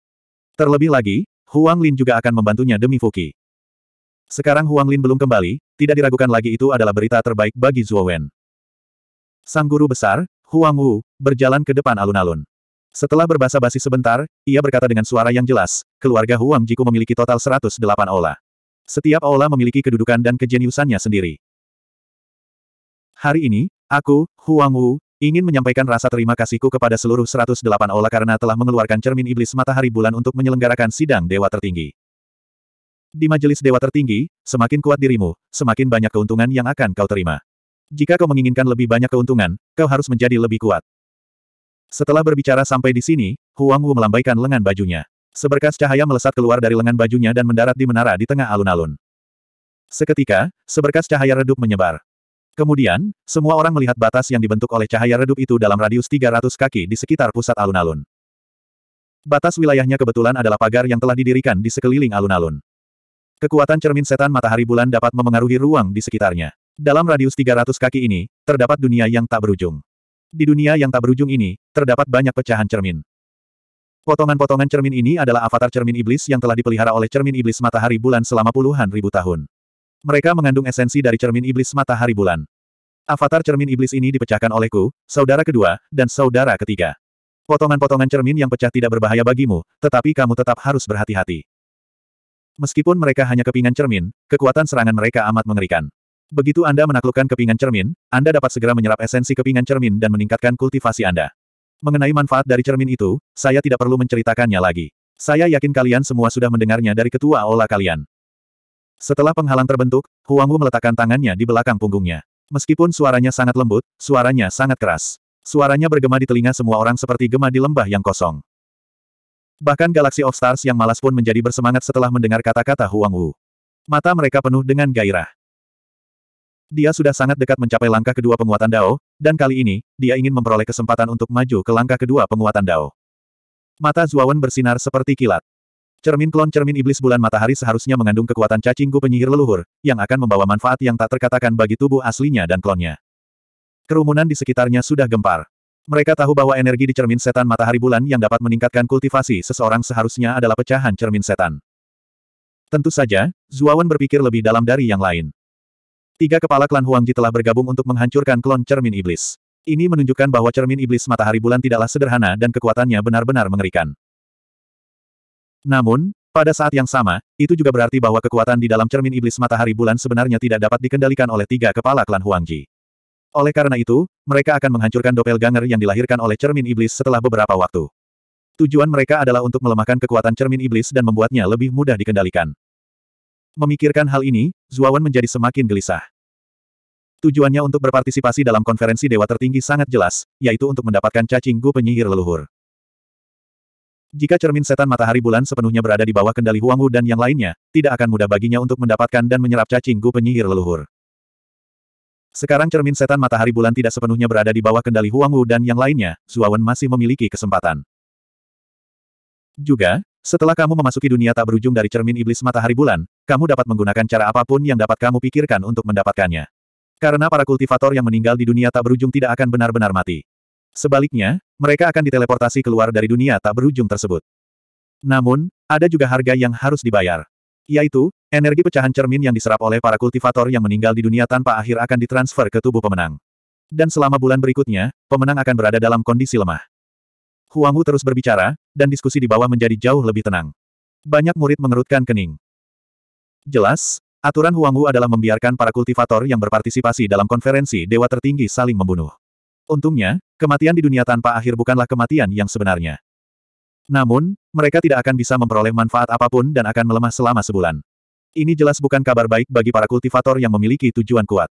Terlebih lagi, Huang Lin juga akan membantunya demi Fuki. Sekarang Huang Lin belum kembali, tidak diragukan lagi itu adalah berita terbaik bagi Zhuo Wen. Sang guru besar, Huang Wu, berjalan ke depan alun-alun. Setelah berbasa-basi sebentar, ia berkata dengan suara yang jelas, keluarga Huang Jiku memiliki total 108 ola. Setiap ola memiliki kedudukan dan kejeniusannya sendiri. Hari ini, aku, Huang Wu, ingin menyampaikan rasa terima kasihku kepada seluruh 108 ola karena telah mengeluarkan cermin iblis matahari bulan untuk menyelenggarakan sidang dewa tertinggi. Di majelis dewa tertinggi, semakin kuat dirimu, semakin banyak keuntungan yang akan kau terima. Jika kau menginginkan lebih banyak keuntungan, kau harus menjadi lebih kuat. Setelah berbicara sampai di sini, Huang Wu melambaikan lengan bajunya. Seberkas cahaya melesat keluar dari lengan bajunya dan mendarat di menara di tengah alun-alun. Seketika, seberkas cahaya redup menyebar. Kemudian, semua orang melihat batas yang dibentuk oleh cahaya redup itu dalam radius 300 kaki di sekitar pusat alun-alun. Batas wilayahnya kebetulan adalah pagar yang telah didirikan di sekeliling alun-alun. Kekuatan cermin setan matahari bulan dapat memengaruhi ruang di sekitarnya. Dalam radius 300 kaki ini, terdapat dunia yang tak berujung. Di dunia yang tak berujung ini, terdapat banyak pecahan cermin. Potongan-potongan cermin ini adalah avatar cermin iblis yang telah dipelihara oleh cermin iblis matahari bulan selama puluhan ribu tahun. Mereka mengandung esensi dari cermin iblis matahari bulan. Avatar cermin iblis ini dipecahkan olehku, saudara kedua, dan saudara ketiga. Potongan-potongan cermin yang pecah tidak berbahaya bagimu, tetapi kamu tetap harus berhati-hati. Meskipun mereka hanya kepingan cermin, kekuatan serangan mereka amat mengerikan. Begitu Anda menaklukkan kepingan cermin, Anda dapat segera menyerap esensi kepingan cermin dan meningkatkan kultivasi Anda. Mengenai manfaat dari cermin itu, saya tidak perlu menceritakannya lagi. Saya yakin kalian semua sudah mendengarnya dari ketua Ola kalian. Setelah penghalang terbentuk, Huang Wu meletakkan tangannya di belakang punggungnya. Meskipun suaranya sangat lembut, suaranya sangat keras. Suaranya bergema di telinga semua orang seperti gema di lembah yang kosong. Bahkan Galaxy of Stars yang malas pun menjadi bersemangat setelah mendengar kata-kata Huang Wu. Mata mereka penuh dengan gairah. Dia sudah sangat dekat mencapai langkah kedua penguatan Dao, dan kali ini, dia ingin memperoleh kesempatan untuk maju ke langkah kedua penguatan Dao. Mata Zuawan bersinar seperti kilat. Cermin klon cermin iblis bulan matahari seharusnya mengandung kekuatan cacing gu penyihir leluhur, yang akan membawa manfaat yang tak terkatakan bagi tubuh aslinya dan klonnya. Kerumunan di sekitarnya sudah gempar. Mereka tahu bahwa energi di cermin setan matahari bulan yang dapat meningkatkan kultivasi seseorang seharusnya adalah pecahan cermin setan. Tentu saja, Zuawan berpikir lebih dalam dari yang lain. Tiga kepala klan Huangji telah bergabung untuk menghancurkan klon cermin iblis. Ini menunjukkan bahwa cermin iblis matahari bulan tidaklah sederhana dan kekuatannya benar-benar mengerikan. Namun, pada saat yang sama, itu juga berarti bahwa kekuatan di dalam cermin iblis matahari bulan sebenarnya tidak dapat dikendalikan oleh tiga kepala klan Huangji. Oleh karena itu, mereka akan menghancurkan doppelganger yang dilahirkan oleh cermin iblis setelah beberapa waktu. Tujuan mereka adalah untuk melemahkan kekuatan cermin iblis dan membuatnya lebih mudah dikendalikan. Memikirkan hal ini, Zuawan menjadi semakin gelisah. Tujuannya untuk berpartisipasi dalam konferensi dewa tertinggi sangat jelas, yaitu untuk mendapatkan cacing gu penyihir leluhur. Jika cermin setan matahari bulan sepenuhnya berada di bawah kendali Huang Wu dan yang lainnya, tidak akan mudah baginya untuk mendapatkan dan menyerap cacing gu penyihir leluhur. Sekarang cermin setan matahari bulan tidak sepenuhnya berada di bawah kendali Huang Wu dan yang lainnya, Zuawan masih memiliki kesempatan. Juga, setelah kamu memasuki dunia tak berujung dari cermin iblis matahari bulan, kamu dapat menggunakan cara apapun yang dapat kamu pikirkan untuk mendapatkannya. Karena para kultivator yang meninggal di dunia tak berujung tidak akan benar-benar mati. Sebaliknya, mereka akan diteleportasi keluar dari dunia tak berujung tersebut. Namun, ada juga harga yang harus dibayar. Yaitu, energi pecahan cermin yang diserap oleh para kultivator yang meninggal di dunia tanpa akhir akan ditransfer ke tubuh pemenang. Dan selama bulan berikutnya, pemenang akan berada dalam kondisi lemah. Huang Wu terus berbicara, dan diskusi di bawah menjadi jauh lebih tenang. Banyak murid mengerutkan kening. Jelas, aturan Huang Wu adalah membiarkan para kultivator yang berpartisipasi dalam konferensi dewa tertinggi saling membunuh. Untungnya, kematian di dunia tanpa akhir bukanlah kematian yang sebenarnya. Namun, mereka tidak akan bisa memperoleh manfaat apapun dan akan melemah selama sebulan. Ini jelas bukan kabar baik bagi para kultivator yang memiliki tujuan kuat.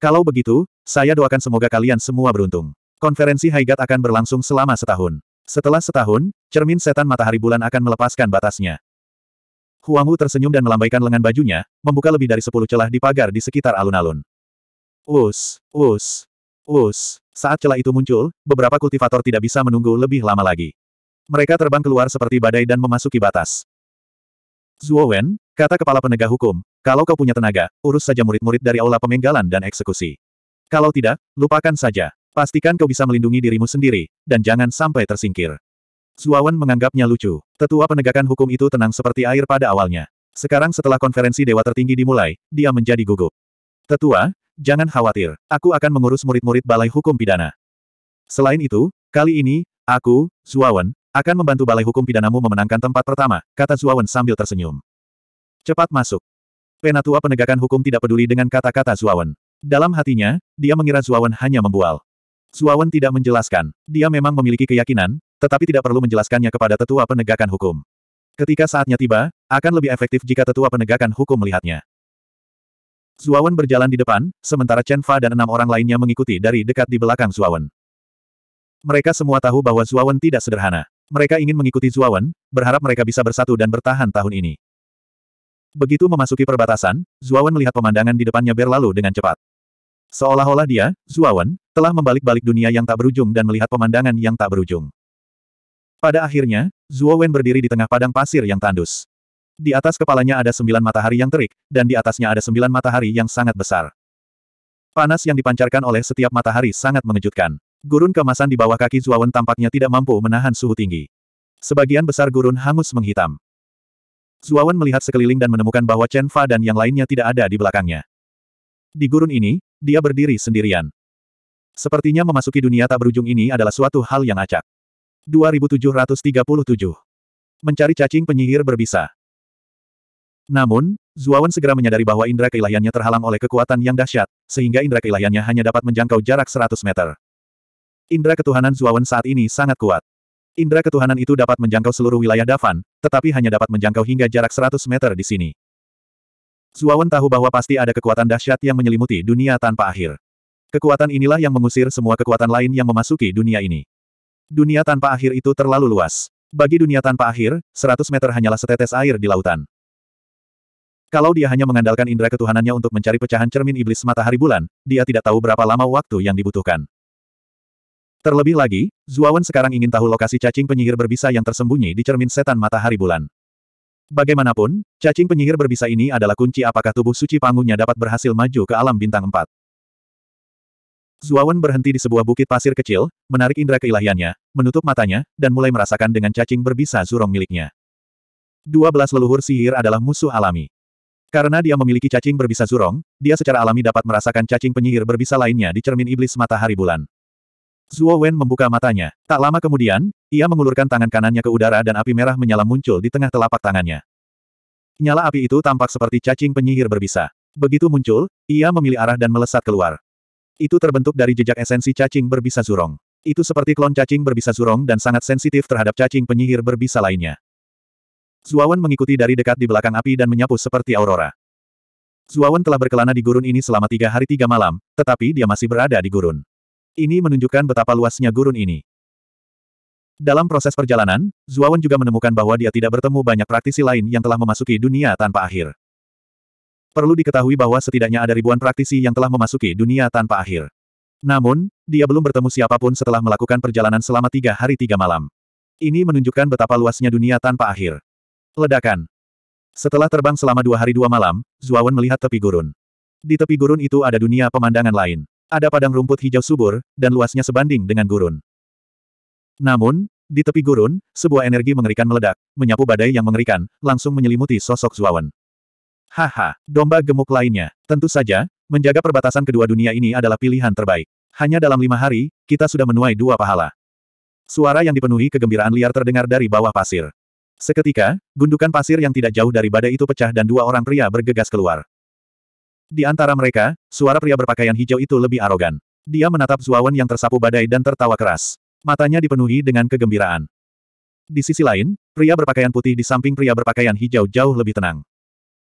Kalau begitu, saya doakan semoga kalian semua beruntung. Konferensi Haigat akan berlangsung selama setahun. Setelah setahun, cermin setan matahari bulan akan melepaskan batasnya. Huang Wu tersenyum dan melambaikan lengan bajunya, membuka lebih dari sepuluh celah di pagar di sekitar alun-alun. Us, us. Us. Saat celah itu muncul, beberapa kultivator tidak bisa menunggu lebih lama lagi. Mereka terbang keluar seperti badai dan memasuki batas. Zuo Wen, kata kepala penegak hukum, kalau kau punya tenaga, urus saja murid-murid dari aula pemenggalan dan eksekusi. Kalau tidak, lupakan saja. Pastikan kau bisa melindungi dirimu sendiri, dan jangan sampai tersingkir. Zuo Wen menganggapnya lucu. Tetua penegakan hukum itu tenang seperti air pada awalnya. Sekarang setelah konferensi dewa tertinggi dimulai, dia menjadi gugup. Tetua, jangan khawatir, aku akan mengurus murid-murid Balai Hukum Pidana. Selain itu, kali ini, aku, Zuawan, akan membantu Balai Hukum Pidanamu memenangkan tempat pertama, kata Zuawan sambil tersenyum. Cepat masuk. Penatua penegakan hukum tidak peduli dengan kata-kata Zuawan. Dalam hatinya, dia mengira Zuawan hanya membual. Zuawan tidak menjelaskan. Dia memang memiliki keyakinan, tetapi tidak perlu menjelaskannya kepada tetua penegakan hukum. Ketika saatnya tiba, akan lebih efektif jika tetua penegakan hukum melihatnya. Zuawan berjalan di depan, sementara Chen Fa dan enam orang lainnya mengikuti dari dekat di belakang Zuawan. Mereka semua tahu bahwa Zuawan tidak sederhana. Mereka ingin mengikuti Zuawan, berharap mereka bisa bersatu dan bertahan tahun ini. Begitu memasuki perbatasan, Zuawan melihat pemandangan di depannya berlalu dengan cepat. Seolah-olah dia, Zuawan, telah membalik-balik dunia yang tak berujung dan melihat pemandangan yang tak berujung. Pada akhirnya, Zuawan berdiri di tengah padang pasir yang tandus. Di atas kepalanya ada sembilan matahari yang terik, dan di atasnya ada sembilan matahari yang sangat besar. Panas yang dipancarkan oleh setiap matahari sangat mengejutkan. Gurun kemasan di bawah kaki Zuawan tampaknya tidak mampu menahan suhu tinggi. Sebagian besar gurun hangus menghitam. Zuawan melihat sekeliling dan menemukan bahwa Chen Fa dan yang lainnya tidak ada di belakangnya. Di gurun ini, dia berdiri sendirian. Sepertinya memasuki dunia tak berujung ini adalah suatu hal yang acak. 2737 Mencari cacing penyihir berbisa. Namun, Zuawan segera menyadari bahwa indera keilahiannya terhalang oleh kekuatan yang dahsyat, sehingga indera keilahiannya hanya dapat menjangkau jarak 100 meter. Indra ketuhanan Zuawan saat ini sangat kuat. Indra ketuhanan itu dapat menjangkau seluruh wilayah Davan, tetapi hanya dapat menjangkau hingga jarak 100 meter di sini. Zuawan tahu bahwa pasti ada kekuatan dahsyat yang menyelimuti dunia tanpa akhir. Kekuatan inilah yang mengusir semua kekuatan lain yang memasuki dunia ini. Dunia tanpa akhir itu terlalu luas. Bagi dunia tanpa akhir, 100 meter hanyalah setetes air di lautan. Kalau dia hanya mengandalkan indera ketuhanannya untuk mencari pecahan cermin iblis matahari bulan, dia tidak tahu berapa lama waktu yang dibutuhkan. Terlebih lagi, Zuawan sekarang ingin tahu lokasi cacing penyihir berbisa yang tersembunyi di cermin setan matahari bulan. Bagaimanapun, cacing penyihir berbisa ini adalah kunci apakah tubuh suci panggungnya dapat berhasil maju ke alam bintang empat. Zuawan berhenti di sebuah bukit pasir kecil, menarik indera keilahiannya, menutup matanya, dan mulai merasakan dengan cacing berbisa zurong miliknya. Dua belas leluhur sihir adalah musuh alami. Karena dia memiliki cacing berbisa zurong, dia secara alami dapat merasakan cacing penyihir berbisa lainnya di cermin iblis matahari bulan. Zuo Wen membuka matanya. Tak lama kemudian, ia mengulurkan tangan kanannya ke udara dan api merah menyala muncul di tengah telapak tangannya. Nyala api itu tampak seperti cacing penyihir berbisa. Begitu muncul, ia memilih arah dan melesat keluar. Itu terbentuk dari jejak esensi cacing berbisa zurong. Itu seperti klon cacing berbisa zurong dan sangat sensitif terhadap cacing penyihir berbisa lainnya. Zuawan mengikuti dari dekat di belakang api dan menyapu seperti aurora. Zuawan telah berkelana di gurun ini selama tiga hari tiga malam, tetapi dia masih berada di gurun. Ini menunjukkan betapa luasnya gurun ini. Dalam proses perjalanan, Zuawan juga menemukan bahwa dia tidak bertemu banyak praktisi lain yang telah memasuki dunia tanpa akhir. Perlu diketahui bahwa setidaknya ada ribuan praktisi yang telah memasuki dunia tanpa akhir. Namun, dia belum bertemu siapapun setelah melakukan perjalanan selama tiga hari tiga malam. Ini menunjukkan betapa luasnya dunia tanpa akhir. Ledakan. Setelah terbang selama dua hari dua malam, Zuawan melihat tepi gurun. Di tepi gurun itu ada dunia pemandangan lain. Ada padang rumput hijau subur, dan luasnya sebanding dengan gurun. Namun, di tepi gurun, sebuah energi mengerikan meledak, menyapu badai yang mengerikan, langsung menyelimuti sosok Zuawan. Haha, domba gemuk lainnya. Tentu saja, menjaga perbatasan kedua dunia ini adalah pilihan terbaik. Hanya dalam lima hari, kita sudah menuai dua pahala. Suara yang dipenuhi kegembiraan liar terdengar dari bawah pasir. Seketika, gundukan pasir yang tidak jauh dari badai itu pecah dan dua orang pria bergegas keluar. Di antara mereka, suara pria berpakaian hijau itu lebih arogan. Dia menatap Zuawan yang tersapu badai dan tertawa keras. Matanya dipenuhi dengan kegembiraan. Di sisi lain, pria berpakaian putih di samping pria berpakaian hijau jauh lebih tenang.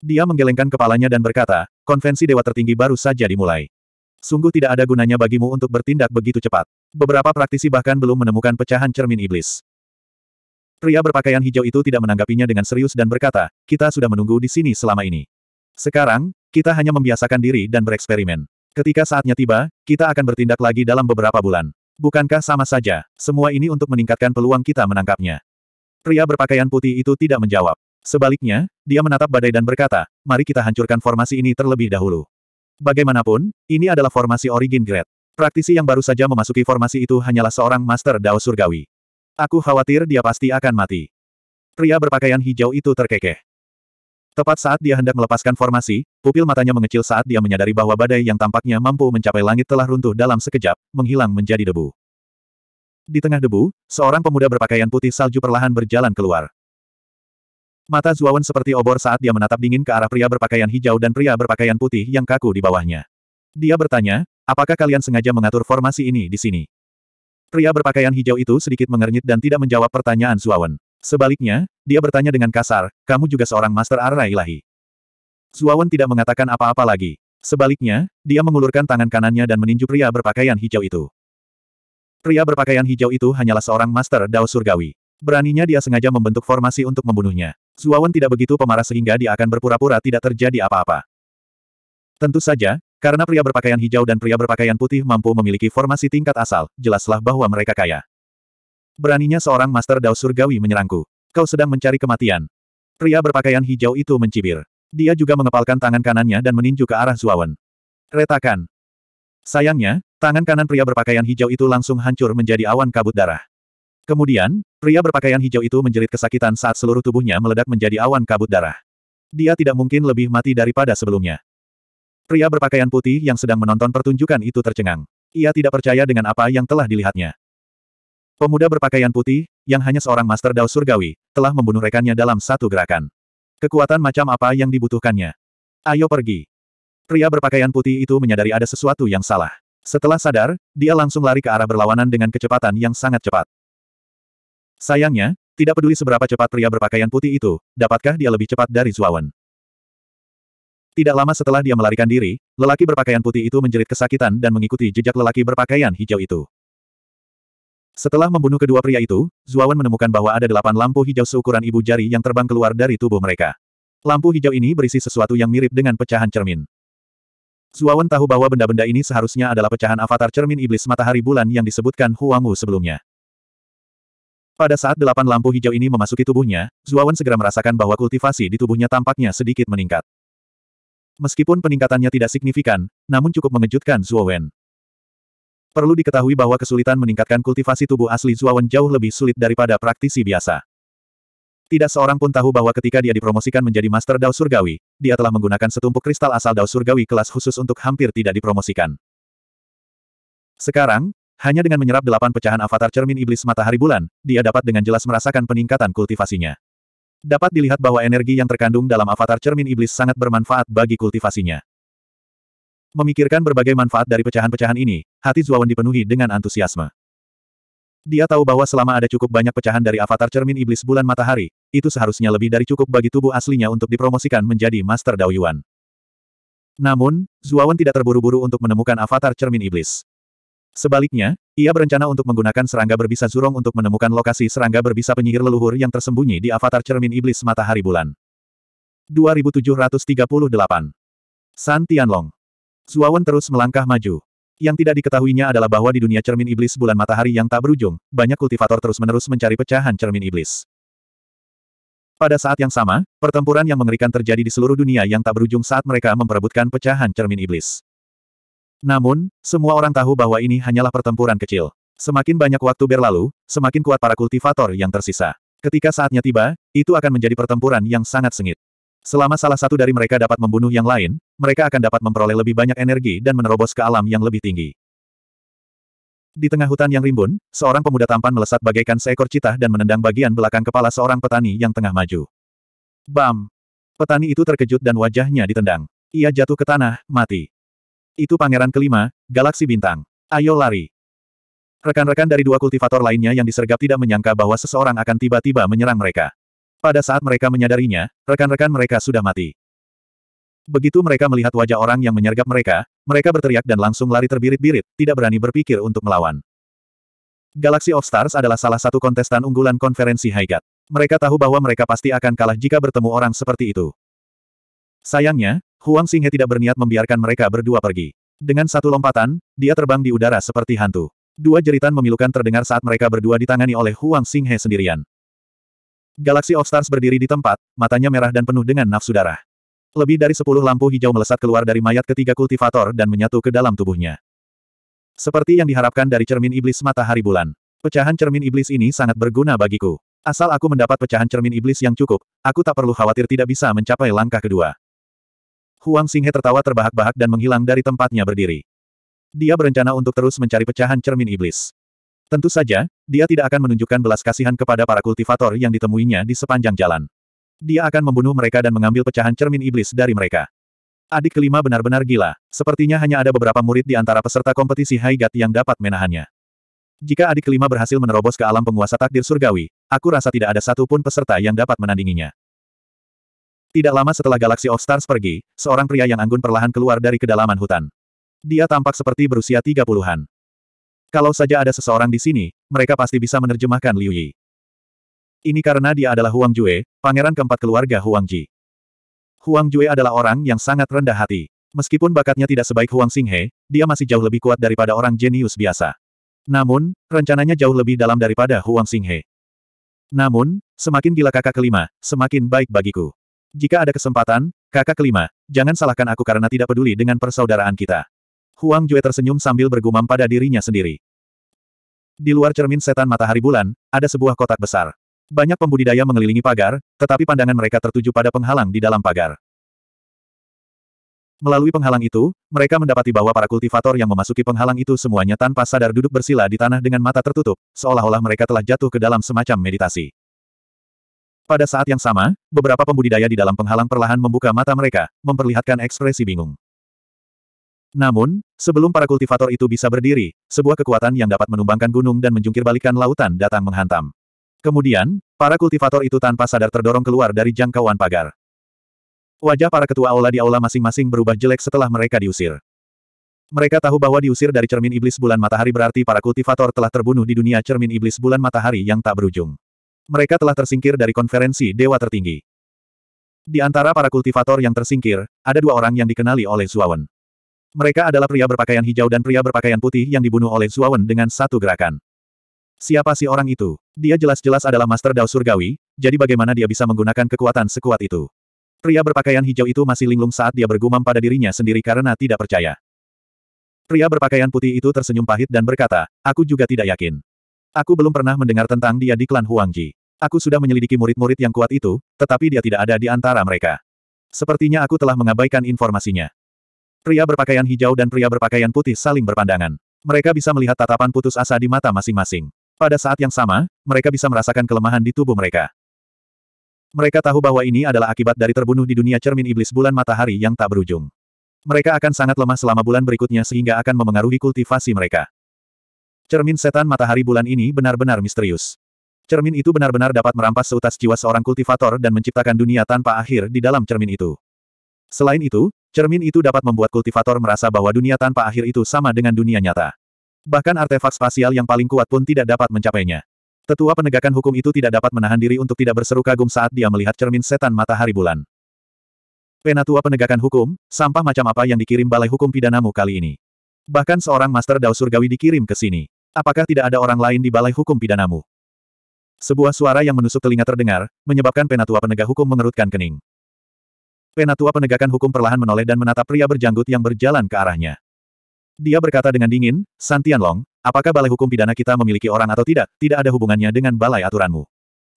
Dia menggelengkan kepalanya dan berkata, konvensi dewa tertinggi baru saja dimulai. Sungguh tidak ada gunanya bagimu untuk bertindak begitu cepat. Beberapa praktisi bahkan belum menemukan pecahan cermin iblis. Pria berpakaian hijau itu tidak menanggapinya dengan serius dan berkata, kita sudah menunggu di sini selama ini. Sekarang, kita hanya membiasakan diri dan bereksperimen. Ketika saatnya tiba, kita akan bertindak lagi dalam beberapa bulan. Bukankah sama saja, semua ini untuk meningkatkan peluang kita menangkapnya? Pria berpakaian putih itu tidak menjawab. Sebaliknya, dia menatap badai dan berkata, mari kita hancurkan formasi ini terlebih dahulu. Bagaimanapun, ini adalah formasi Origin Grade. Praktisi yang baru saja memasuki formasi itu hanyalah seorang Master Dao Surgawi. Aku khawatir dia pasti akan mati. Pria berpakaian hijau itu terkekeh. Tepat saat dia hendak melepaskan formasi, pupil matanya mengecil saat dia menyadari bahwa badai yang tampaknya mampu mencapai langit telah runtuh dalam sekejap, menghilang menjadi debu. Di tengah debu, seorang pemuda berpakaian putih salju perlahan berjalan keluar. Mata Zuawan seperti obor saat dia menatap dingin ke arah pria berpakaian hijau dan pria berpakaian putih yang kaku di bawahnya. Dia bertanya, apakah kalian sengaja mengatur formasi ini di sini? Pria berpakaian hijau itu sedikit mengernyit dan tidak menjawab pertanyaan Suawen. Sebaliknya, dia bertanya dengan kasar, kamu juga seorang Master Arra Ilahi. Suawen tidak mengatakan apa-apa lagi. Sebaliknya, dia mengulurkan tangan kanannya dan meninju pria berpakaian hijau itu. Pria berpakaian hijau itu hanyalah seorang Master Dao Surgawi. Beraninya dia sengaja membentuk formasi untuk membunuhnya. Suawen tidak begitu pemarah sehingga dia akan berpura-pura tidak terjadi apa-apa. Tentu saja, karena pria berpakaian hijau dan pria berpakaian putih mampu memiliki formasi tingkat asal, jelaslah bahwa mereka kaya. Beraninya seorang Master Dao Surgawi menyerangku. Kau sedang mencari kematian. Pria berpakaian hijau itu mencibir. Dia juga mengepalkan tangan kanannya dan meninju ke arah Zuawan. Retakan. Sayangnya, tangan kanan pria berpakaian hijau itu langsung hancur menjadi awan kabut darah. Kemudian, pria berpakaian hijau itu menjerit kesakitan saat seluruh tubuhnya meledak menjadi awan kabut darah. Dia tidak mungkin lebih mati daripada sebelumnya. Pria berpakaian putih yang sedang menonton pertunjukan itu tercengang. Ia tidak percaya dengan apa yang telah dilihatnya. Pemuda berpakaian putih, yang hanya seorang Master Dao Surgawi, telah membunuh rekannya dalam satu gerakan. Kekuatan macam apa yang dibutuhkannya? Ayo pergi. Pria berpakaian putih itu menyadari ada sesuatu yang salah. Setelah sadar, dia langsung lari ke arah berlawanan dengan kecepatan yang sangat cepat. Sayangnya, tidak peduli seberapa cepat pria berpakaian putih itu, dapatkah dia lebih cepat dari Zuawan? Tidak lama setelah dia melarikan diri, lelaki berpakaian putih itu menjerit kesakitan dan mengikuti jejak lelaki berpakaian hijau itu. Setelah membunuh kedua pria itu, Zuawan menemukan bahwa ada delapan lampu hijau seukuran ibu jari yang terbang keluar dari tubuh mereka. Lampu hijau ini berisi sesuatu yang mirip dengan pecahan cermin. Zuawan tahu bahwa benda-benda ini seharusnya adalah pecahan avatar cermin iblis matahari bulan yang disebutkan Huangwu sebelumnya. Pada saat delapan lampu hijau ini memasuki tubuhnya, Zuawan segera merasakan bahwa kultivasi di tubuhnya tampaknya sedikit meningkat. Meskipun peningkatannya tidak signifikan, namun cukup mengejutkan Zuo Wen. Perlu diketahui bahwa kesulitan meningkatkan kultivasi tubuh asli Zuo Wen jauh lebih sulit daripada praktisi biasa. Tidak seorang pun tahu bahwa ketika dia dipromosikan menjadi Master Dao Surgawi, dia telah menggunakan setumpuk kristal asal Dao Surgawi kelas khusus untuk hampir tidak dipromosikan. Sekarang, hanya dengan menyerap delapan pecahan avatar cermin iblis matahari bulan, dia dapat dengan jelas merasakan peningkatan kultivasinya. Dapat dilihat bahwa energi yang terkandung dalam avatar cermin iblis sangat bermanfaat bagi kultivasinya. Memikirkan berbagai manfaat dari pecahan-pecahan ini, hati Zuawan dipenuhi dengan antusiasme. Dia tahu bahwa selama ada cukup banyak pecahan dari avatar cermin iblis bulan matahari, itu seharusnya lebih dari cukup bagi tubuh aslinya untuk dipromosikan menjadi Master Daoyuan. Namun, Zuawan tidak terburu-buru untuk menemukan avatar cermin iblis. Sebaliknya, ia berencana untuk menggunakan serangga berbisa zurong untuk menemukan lokasi serangga berbisa penyihir leluhur yang tersembunyi di avatar cermin iblis matahari bulan. 2738 San Tianlong Zuawan terus melangkah maju. Yang tidak diketahuinya adalah bahwa di dunia cermin iblis bulan matahari yang tak berujung, banyak kultivator terus-menerus mencari pecahan cermin iblis. Pada saat yang sama, pertempuran yang mengerikan terjadi di seluruh dunia yang tak berujung saat mereka memperebutkan pecahan cermin iblis. Namun, semua orang tahu bahwa ini hanyalah pertempuran kecil. Semakin banyak waktu berlalu, semakin kuat para kultivator yang tersisa. Ketika saatnya tiba, itu akan menjadi pertempuran yang sangat sengit. Selama salah satu dari mereka dapat membunuh yang lain, mereka akan dapat memperoleh lebih banyak energi dan menerobos ke alam yang lebih tinggi. Di tengah hutan yang rimbun, seorang pemuda tampan melesat bagaikan seekor citah dan menendang bagian belakang kepala seorang petani yang tengah maju. Bam! Petani itu terkejut dan wajahnya ditendang. Ia jatuh ke tanah, mati. Itu pangeran kelima, galaksi bintang. Ayo lari. Rekan-rekan dari dua kultivator lainnya yang disergap tidak menyangka bahwa seseorang akan tiba-tiba menyerang mereka. Pada saat mereka menyadarinya, rekan-rekan mereka sudah mati. Begitu mereka melihat wajah orang yang menyergap mereka, mereka berteriak dan langsung lari terbirit-birit, tidak berani berpikir untuk melawan. Galaxy of Stars adalah salah satu kontestan unggulan konferensi Haigat. Mereka tahu bahwa mereka pasti akan kalah jika bertemu orang seperti itu. Sayangnya, Huang Xinghe tidak berniat membiarkan mereka berdua pergi. Dengan satu lompatan, dia terbang di udara seperti hantu. Dua jeritan memilukan terdengar saat mereka berdua ditangani oleh Huang Xinghe sendirian. Galaxy of Stars berdiri di tempat, matanya merah dan penuh dengan nafsu darah. Lebih dari sepuluh lampu hijau melesat keluar dari mayat ketiga kultivator dan menyatu ke dalam tubuhnya. Seperti yang diharapkan dari cermin iblis matahari bulan. Pecahan cermin iblis ini sangat berguna bagiku. Asal aku mendapat pecahan cermin iblis yang cukup, aku tak perlu khawatir tidak bisa mencapai langkah kedua. Huang Singhe tertawa terbahak-bahak dan menghilang dari tempatnya berdiri. Dia berencana untuk terus mencari pecahan cermin iblis. Tentu saja, dia tidak akan menunjukkan belas kasihan kepada para kultivator yang ditemuinya di sepanjang jalan. Dia akan membunuh mereka dan mengambil pecahan cermin iblis dari mereka. Adik kelima benar-benar gila. Sepertinya hanya ada beberapa murid di antara peserta kompetisi Haigat yang dapat menahannya. Jika adik kelima berhasil menerobos ke alam penguasa takdir surgawi, aku rasa tidak ada satupun peserta yang dapat menandinginya. Tidak lama setelah Galaxy of Stars pergi, seorang pria yang anggun perlahan keluar dari kedalaman hutan. Dia tampak seperti berusia tiga puluhan. Kalau saja ada seseorang di sini, mereka pasti bisa menerjemahkan Liu Yi. Ini karena dia adalah Huang Jue, pangeran keempat keluarga Huang Ji. Huang Jue adalah orang yang sangat rendah hati. Meskipun bakatnya tidak sebaik Huang Xinghe, dia masih jauh lebih kuat daripada orang jenius biasa. Namun, rencananya jauh lebih dalam daripada Huang Xinghe. Namun, semakin gila kakak kelima, semakin baik bagiku. Jika ada kesempatan, kakak kelima, jangan salahkan aku karena tidak peduli dengan persaudaraan kita. Huang Jue tersenyum sambil bergumam pada dirinya sendiri. Di luar cermin setan matahari bulan, ada sebuah kotak besar. Banyak pembudidaya mengelilingi pagar, tetapi pandangan mereka tertuju pada penghalang di dalam pagar. Melalui penghalang itu, mereka mendapati bahwa para kultivator yang memasuki penghalang itu semuanya tanpa sadar duduk bersila di tanah dengan mata tertutup, seolah-olah mereka telah jatuh ke dalam semacam meditasi. Pada saat yang sama, beberapa pembudidaya di dalam penghalang perlahan membuka mata mereka, memperlihatkan ekspresi bingung. Namun, sebelum para kultivator itu bisa berdiri, sebuah kekuatan yang dapat menumbangkan gunung dan menjungkirbalikkan lautan datang menghantam. Kemudian, para kultivator itu tanpa sadar terdorong keluar dari jangkauan pagar. Wajah para ketua aula di aula masing-masing berubah jelek setelah mereka diusir. Mereka tahu bahwa diusir dari cermin iblis bulan matahari berarti para kultivator telah terbunuh di dunia cermin iblis bulan matahari yang tak berujung. Mereka telah tersingkir dari konferensi dewa tertinggi. Di antara para kultivator yang tersingkir, ada dua orang yang dikenali oleh Zuawan. Mereka adalah pria berpakaian hijau dan pria berpakaian putih yang dibunuh oleh Zuawan dengan satu gerakan. Siapa sih orang itu? Dia jelas-jelas adalah Master Dao Surgawi, jadi bagaimana dia bisa menggunakan kekuatan sekuat itu? Pria berpakaian hijau itu masih linglung saat dia bergumam pada dirinya sendiri karena tidak percaya. Pria berpakaian putih itu tersenyum pahit dan berkata, aku juga tidak yakin. Aku belum pernah mendengar tentang dia di klan Huangji. Aku sudah menyelidiki murid-murid yang kuat itu, tetapi dia tidak ada di antara mereka. Sepertinya aku telah mengabaikan informasinya. Pria berpakaian hijau dan pria berpakaian putih saling berpandangan. Mereka bisa melihat tatapan putus asa di mata masing-masing. Pada saat yang sama, mereka bisa merasakan kelemahan di tubuh mereka. Mereka tahu bahwa ini adalah akibat dari terbunuh di dunia cermin iblis bulan matahari yang tak berujung. Mereka akan sangat lemah selama bulan berikutnya sehingga akan memengaruhi kultivasi mereka. Cermin setan matahari bulan ini benar-benar misterius. Cermin itu benar-benar dapat merampas seutas jiwa seorang kultivator dan menciptakan dunia tanpa akhir di dalam cermin itu. Selain itu, cermin itu dapat membuat kultivator merasa bahwa dunia tanpa akhir itu sama dengan dunia nyata. Bahkan artefak spasial yang paling kuat pun tidak dapat mencapainya. Tetua penegakan hukum itu tidak dapat menahan diri untuk tidak berseru kagum saat dia melihat cermin setan matahari bulan. Penatua penegakan hukum, sampah macam apa yang dikirim Balai Hukum Pidanamu kali ini? Bahkan seorang Master Dao Surgawi dikirim ke sini. Apakah tidak ada orang lain di balai hukum pidanamu? Sebuah suara yang menusuk telinga terdengar, menyebabkan penatua penegak hukum mengerutkan kening. Penatua penegakan hukum perlahan menoleh dan menatap pria berjanggut yang berjalan ke arahnya. Dia berkata dengan dingin, Santian Long, apakah balai hukum pidana kita memiliki orang atau tidak, tidak ada hubungannya dengan balai aturanmu.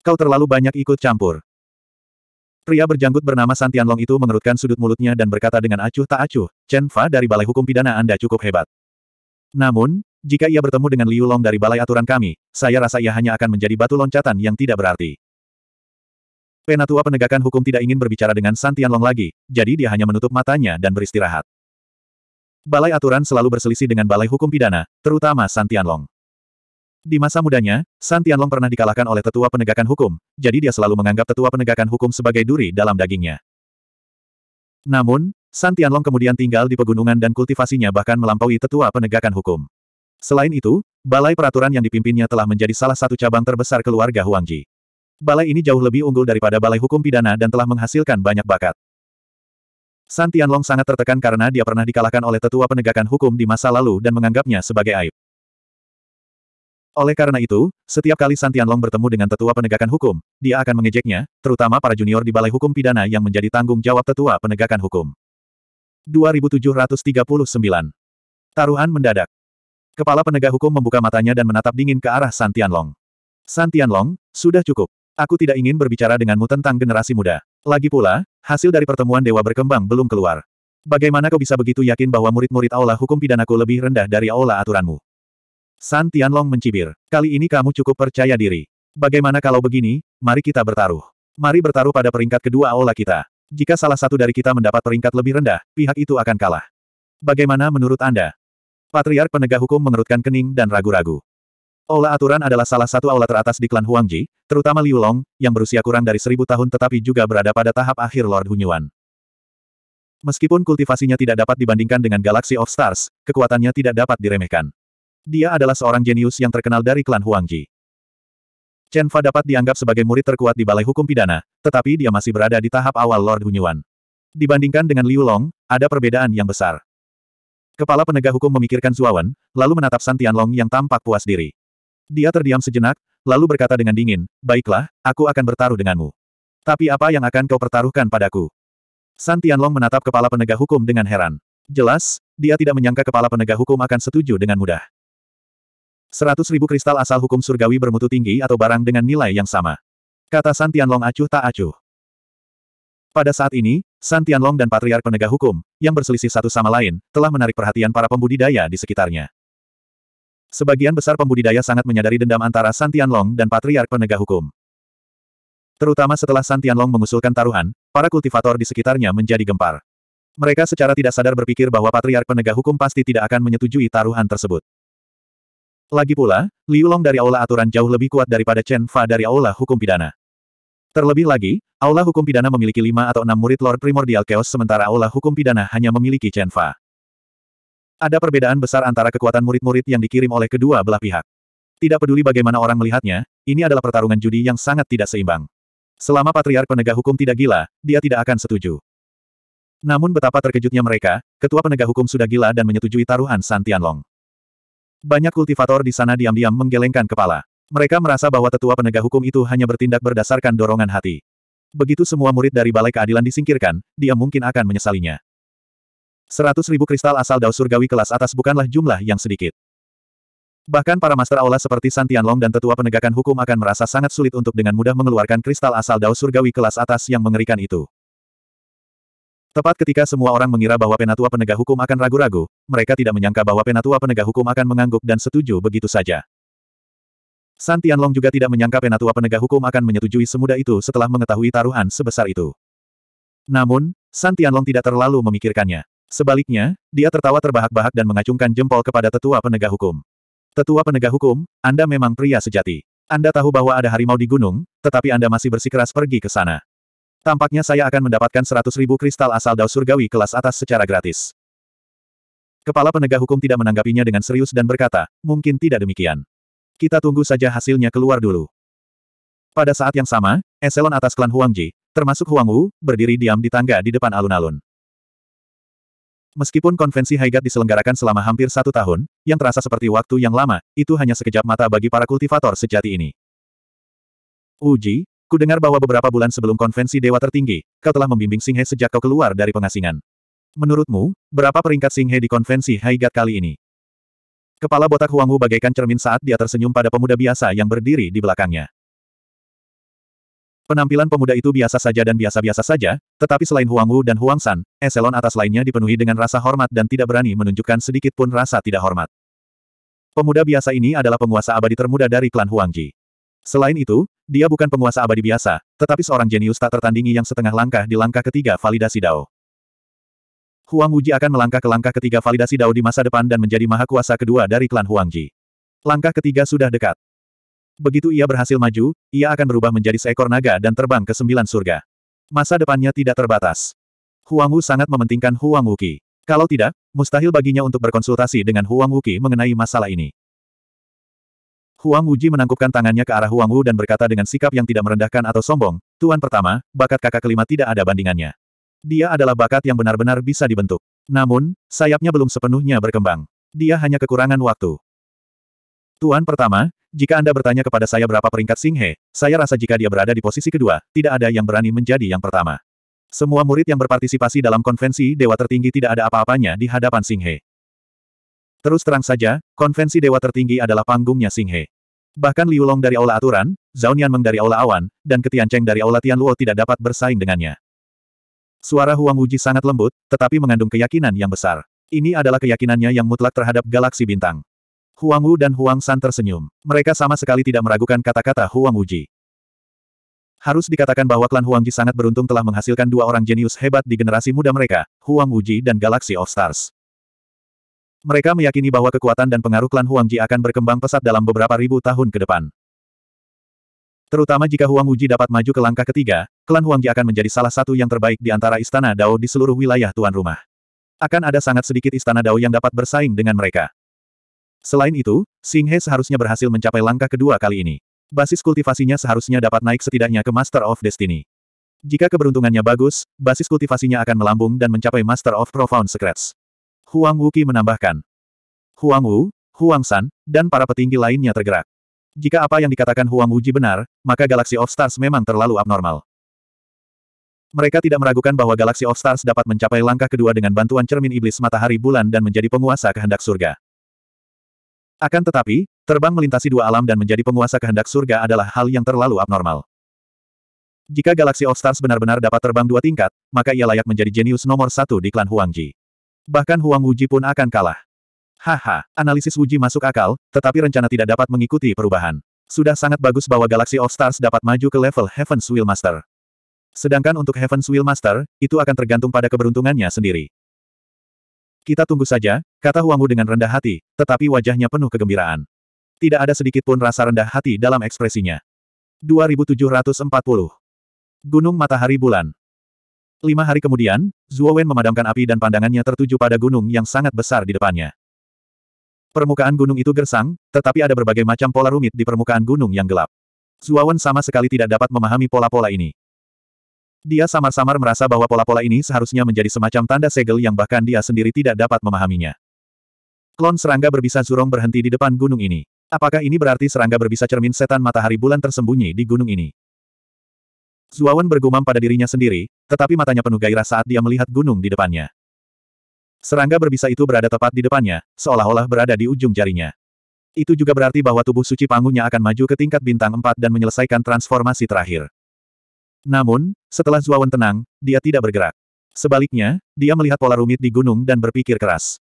Kau terlalu banyak ikut campur. Pria berjanggut bernama Santian Long itu mengerutkan sudut mulutnya dan berkata dengan acuh tak acuh, Chen Fa dari balai hukum pidana Anda cukup hebat. Namun, jika ia bertemu dengan Liu Long dari balai aturan kami, saya rasa ia hanya akan menjadi batu loncatan yang tidak berarti. Penatua penegakan hukum tidak ingin berbicara dengan Santian Long lagi, jadi dia hanya menutup matanya dan beristirahat. Balai aturan selalu berselisih dengan balai hukum pidana, terutama Santian Long. Di masa mudanya, Santian Long pernah dikalahkan oleh tetua penegakan hukum, jadi dia selalu menganggap tetua penegakan hukum sebagai duri dalam dagingnya. Namun, San Tianlong kemudian tinggal di pegunungan dan kultivasinya bahkan melampaui tetua penegakan hukum. Selain itu, balai peraturan yang dipimpinnya telah menjadi salah satu cabang terbesar keluarga Huangji. Balai ini jauh lebih unggul daripada balai hukum pidana dan telah menghasilkan banyak bakat. San Tianlong sangat tertekan karena dia pernah dikalahkan oleh tetua penegakan hukum di masa lalu dan menganggapnya sebagai aib. Oleh karena itu, setiap kali San Tianlong bertemu dengan tetua penegakan hukum, dia akan mengejeknya, terutama para junior di Balai Hukum Pidana yang menjadi tanggung jawab tetua penegakan hukum. 2739. Taruhan mendadak. Kepala penegak hukum membuka matanya dan menatap dingin ke arah Santian Long. Santian Long, sudah cukup. Aku tidak ingin berbicara denganmu tentang generasi muda. Lagi pula, hasil dari pertemuan dewa berkembang belum keluar. Bagaimana kau bisa begitu yakin bahwa murid-murid aula hukum pidanaku lebih rendah dari aula aturanmu? San Tianlong mencibir. Kali ini kamu cukup percaya diri. Bagaimana kalau begini, mari kita bertaruh. Mari bertaruh pada peringkat kedua aula kita. Jika salah satu dari kita mendapat peringkat lebih rendah, pihak itu akan kalah. Bagaimana menurut Anda? Patriark penegak hukum mengerutkan kening dan ragu-ragu. Ola aturan adalah salah satu aula teratas di klan Huangji, terutama Liu Long, yang berusia kurang dari seribu tahun tetapi juga berada pada tahap akhir Lord Hunyuan. Meskipun kultivasinya tidak dapat dibandingkan dengan Galaxy of Stars, kekuatannya tidak dapat diremehkan. Dia adalah seorang jenius yang terkenal dari klan Huangji. Chen Fa dapat dianggap sebagai murid terkuat di Balai Hukum Pidana, tetapi dia masih berada di tahap awal Lord Hunyuan. Dibandingkan dengan Liu Long, ada perbedaan yang besar. Kepala penegak hukum memikirkan Zuawan, lalu menatap San Tianlong yang tampak puas diri. Dia terdiam sejenak, lalu berkata dengan dingin, Baiklah, aku akan bertaruh denganmu. Tapi apa yang akan kau pertaruhkan padaku? San Tianlong menatap kepala penegak hukum dengan heran. Jelas, dia tidak menyangka kepala penegak hukum akan setuju dengan mudah. Seratus ribu kristal asal hukum surgawi bermutu tinggi atau barang dengan nilai yang sama. Kata San Tianlong acuh tak acuh. Pada saat ini, San Tianlong dan Patriark Penegak Hukum, yang berselisih satu sama lain, telah menarik perhatian para pembudidaya di sekitarnya. Sebagian besar pembudidaya sangat menyadari dendam antara San Tianlong dan Patriark Penegak Hukum. Terutama setelah San Tianlong mengusulkan taruhan, para kultivator di sekitarnya menjadi gempar. Mereka secara tidak sadar berpikir bahwa Patriark Penegak Hukum pasti tidak akan menyetujui taruhan tersebut. Lagi pula, Liu Long dari Aula Aturan jauh lebih kuat daripada Chen Fa dari Aula Hukum Pidana. Terlebih lagi, Aula Hukum Pidana memiliki lima atau enam murid Lord Primordial Chaos sementara Aula Hukum Pidana hanya memiliki Chen Fa. Ada perbedaan besar antara kekuatan murid-murid yang dikirim oleh kedua belah pihak. Tidak peduli bagaimana orang melihatnya, ini adalah pertarungan judi yang sangat tidak seimbang. Selama patriark penegak hukum tidak gila, dia tidak akan setuju. Namun betapa terkejutnya mereka, ketua penegak hukum sudah gila dan menyetujui taruhan San Tianlong. Banyak kultivator di sana diam-diam menggelengkan kepala. Mereka merasa bahwa tetua penegak hukum itu hanya bertindak berdasarkan dorongan hati. Begitu semua murid dari Balai Keadilan disingkirkan, dia mungkin akan menyesalinya. Seratus ribu kristal asal Dao Surgawi kelas atas bukanlah jumlah yang sedikit. Bahkan para master aula seperti Santian Long dan tetua penegakan hukum akan merasa sangat sulit untuk dengan mudah mengeluarkan kristal asal Dao Surgawi kelas atas yang mengerikan itu. Tepat ketika semua orang mengira bahwa penatua penegak hukum akan ragu-ragu, mereka tidak menyangka bahwa penatua penegak hukum akan mengangguk dan setuju begitu saja. San Tianlong juga tidak menyangka penatua penegak hukum akan menyetujui semudah itu setelah mengetahui taruhan sebesar itu. Namun, San Tianlong tidak terlalu memikirkannya. Sebaliknya, dia tertawa terbahak-bahak dan mengacungkan jempol kepada tetua penegak hukum. Tetua penegak hukum, Anda memang pria sejati. Anda tahu bahwa ada harimau di gunung, tetapi Anda masih bersikeras pergi ke sana. Tampaknya saya akan mendapatkan seratus ribu kristal asal Dao surgawi kelas atas secara gratis. Kepala penegak hukum tidak menanggapinya dengan serius dan berkata, mungkin tidak demikian. Kita tunggu saja hasilnya keluar dulu. Pada saat yang sama, eselon atas klan Huangji, termasuk Huang Wu, berdiri diam di tangga di depan alun-alun. Meskipun konvensi Haigat diselenggarakan selama hampir satu tahun, yang terasa seperti waktu yang lama, itu hanya sekejap mata bagi para kultivator sejati ini. Uji, Ku dengar bahwa beberapa bulan sebelum konvensi dewa tertinggi, kau telah membimbing Singhe sejak kau keluar dari pengasingan. Menurutmu, berapa peringkat Singhe di konvensi Haigat kali ini? Kepala botak Huangwu bagaikan cermin saat dia tersenyum pada pemuda biasa yang berdiri di belakangnya. Penampilan pemuda itu biasa saja dan biasa-biasa saja, tetapi selain Huangwu dan Huang San, eselon atas lainnya dipenuhi dengan rasa hormat dan tidak berani menunjukkan sedikit pun rasa tidak hormat. Pemuda biasa ini adalah penguasa abadi termuda dari klan Huangji. Selain itu, dia bukan penguasa abadi biasa, tetapi seorang jenius tak tertandingi yang setengah langkah di langkah ketiga validasi Dao. Huang Wuji akan melangkah ke langkah ketiga validasi Dao di masa depan dan menjadi maha kuasa kedua dari klan Huang Ji. Langkah ketiga sudah dekat. Begitu ia berhasil maju, ia akan berubah menjadi seekor naga dan terbang ke sembilan surga. Masa depannya tidak terbatas. Huang Wu sangat mementingkan Huang Wuki. Kalau tidak, mustahil baginya untuk berkonsultasi dengan Huang Wuki mengenai masalah ini. Huang Wuji menangkupkan tangannya ke arah Huang Wu dan berkata dengan sikap yang tidak merendahkan atau sombong, Tuan pertama, bakat kakak kelima tidak ada bandingannya. Dia adalah bakat yang benar-benar bisa dibentuk. Namun, sayapnya belum sepenuhnya berkembang. Dia hanya kekurangan waktu. Tuan pertama, jika Anda bertanya kepada saya berapa peringkat Singhe, saya rasa jika dia berada di posisi kedua, tidak ada yang berani menjadi yang pertama. Semua murid yang berpartisipasi dalam konvensi dewa tertinggi tidak ada apa-apanya di hadapan Singhe. Terus terang saja, konvensi dewa tertinggi adalah panggungnya Singhe. Bahkan Liu Long dari Aula Aturan, Zhao Nianmeng dari Aula Awan, dan Ketian dari Aula Tianluo tidak dapat bersaing dengannya. Suara Huang Wuji sangat lembut, tetapi mengandung keyakinan yang besar. Ini adalah keyakinannya yang mutlak terhadap galaksi bintang. Huang Wu dan Huang San tersenyum. Mereka sama sekali tidak meragukan kata-kata Huang Wuji. Harus dikatakan bahwa klan Huang Ji sangat beruntung telah menghasilkan dua orang jenius hebat di generasi muda mereka, Huang Wuji dan Galaxy of Stars. Mereka meyakini bahwa kekuatan dan pengaruh klan Huang Huangji akan berkembang pesat dalam beberapa ribu tahun ke depan. Terutama jika Huang Wujie dapat maju ke langkah ketiga, klan Huang Huangji akan menjadi salah satu yang terbaik di antara istana Dao di seluruh wilayah tuan rumah. Akan ada sangat sedikit istana Dao yang dapat bersaing dengan mereka. Selain itu, Xing He seharusnya berhasil mencapai langkah kedua kali ini. Basis kultivasinya seharusnya dapat naik setidaknya ke Master of Destiny. Jika keberuntungannya bagus, basis kultivasinya akan melambung dan mencapai Master of Profound Secrets. Huang Wuki menambahkan. Huang Wu, Huang San, dan para petinggi lainnya tergerak. Jika apa yang dikatakan Huang Wuji benar, maka Galaxy of Stars memang terlalu abnormal. Mereka tidak meragukan bahwa Galaxy of Stars dapat mencapai langkah kedua dengan bantuan cermin iblis matahari bulan dan menjadi penguasa kehendak surga. Akan tetapi, terbang melintasi dua alam dan menjadi penguasa kehendak surga adalah hal yang terlalu abnormal. Jika Galaxy of Stars benar-benar dapat terbang dua tingkat, maka ia layak menjadi jenius nomor satu di klan Huangji. Bahkan Huang Wuji pun akan kalah. Haha, analisis Wuji masuk akal, tetapi rencana tidak dapat mengikuti perubahan. Sudah sangat bagus bahwa Galaxy of Stars dapat maju ke level Heaven's Will Master. Sedangkan untuk Heaven's Will Master, itu akan tergantung pada keberuntungannya sendiri. Kita tunggu saja, kata Huang Wu dengan rendah hati, tetapi wajahnya penuh kegembiraan. Tidak ada sedikit pun rasa rendah hati dalam ekspresinya. 2740 Gunung Matahari Bulan Lima hari kemudian, Zuo Wen memadamkan api dan pandangannya tertuju pada gunung yang sangat besar di depannya. Permukaan gunung itu gersang, tetapi ada berbagai macam pola rumit di permukaan gunung yang gelap. Zuawan sama sekali tidak dapat memahami pola-pola ini. Dia samar-samar merasa bahwa pola-pola ini seharusnya menjadi semacam tanda segel yang bahkan dia sendiri tidak dapat memahaminya. Klon serangga berbisa zurong berhenti di depan gunung ini. Apakah ini berarti serangga berbisa cermin setan matahari bulan tersembunyi di gunung ini? Zuawan bergumam pada dirinya sendiri, tetapi matanya penuh gairah saat dia melihat gunung di depannya. Serangga berbisa itu berada tepat di depannya, seolah-olah berada di ujung jarinya. Itu juga berarti bahwa tubuh suci panggungnya akan maju ke tingkat bintang 4 dan menyelesaikan transformasi terakhir. Namun, setelah Zuawan tenang, dia tidak bergerak. Sebaliknya, dia melihat pola rumit di gunung dan berpikir keras.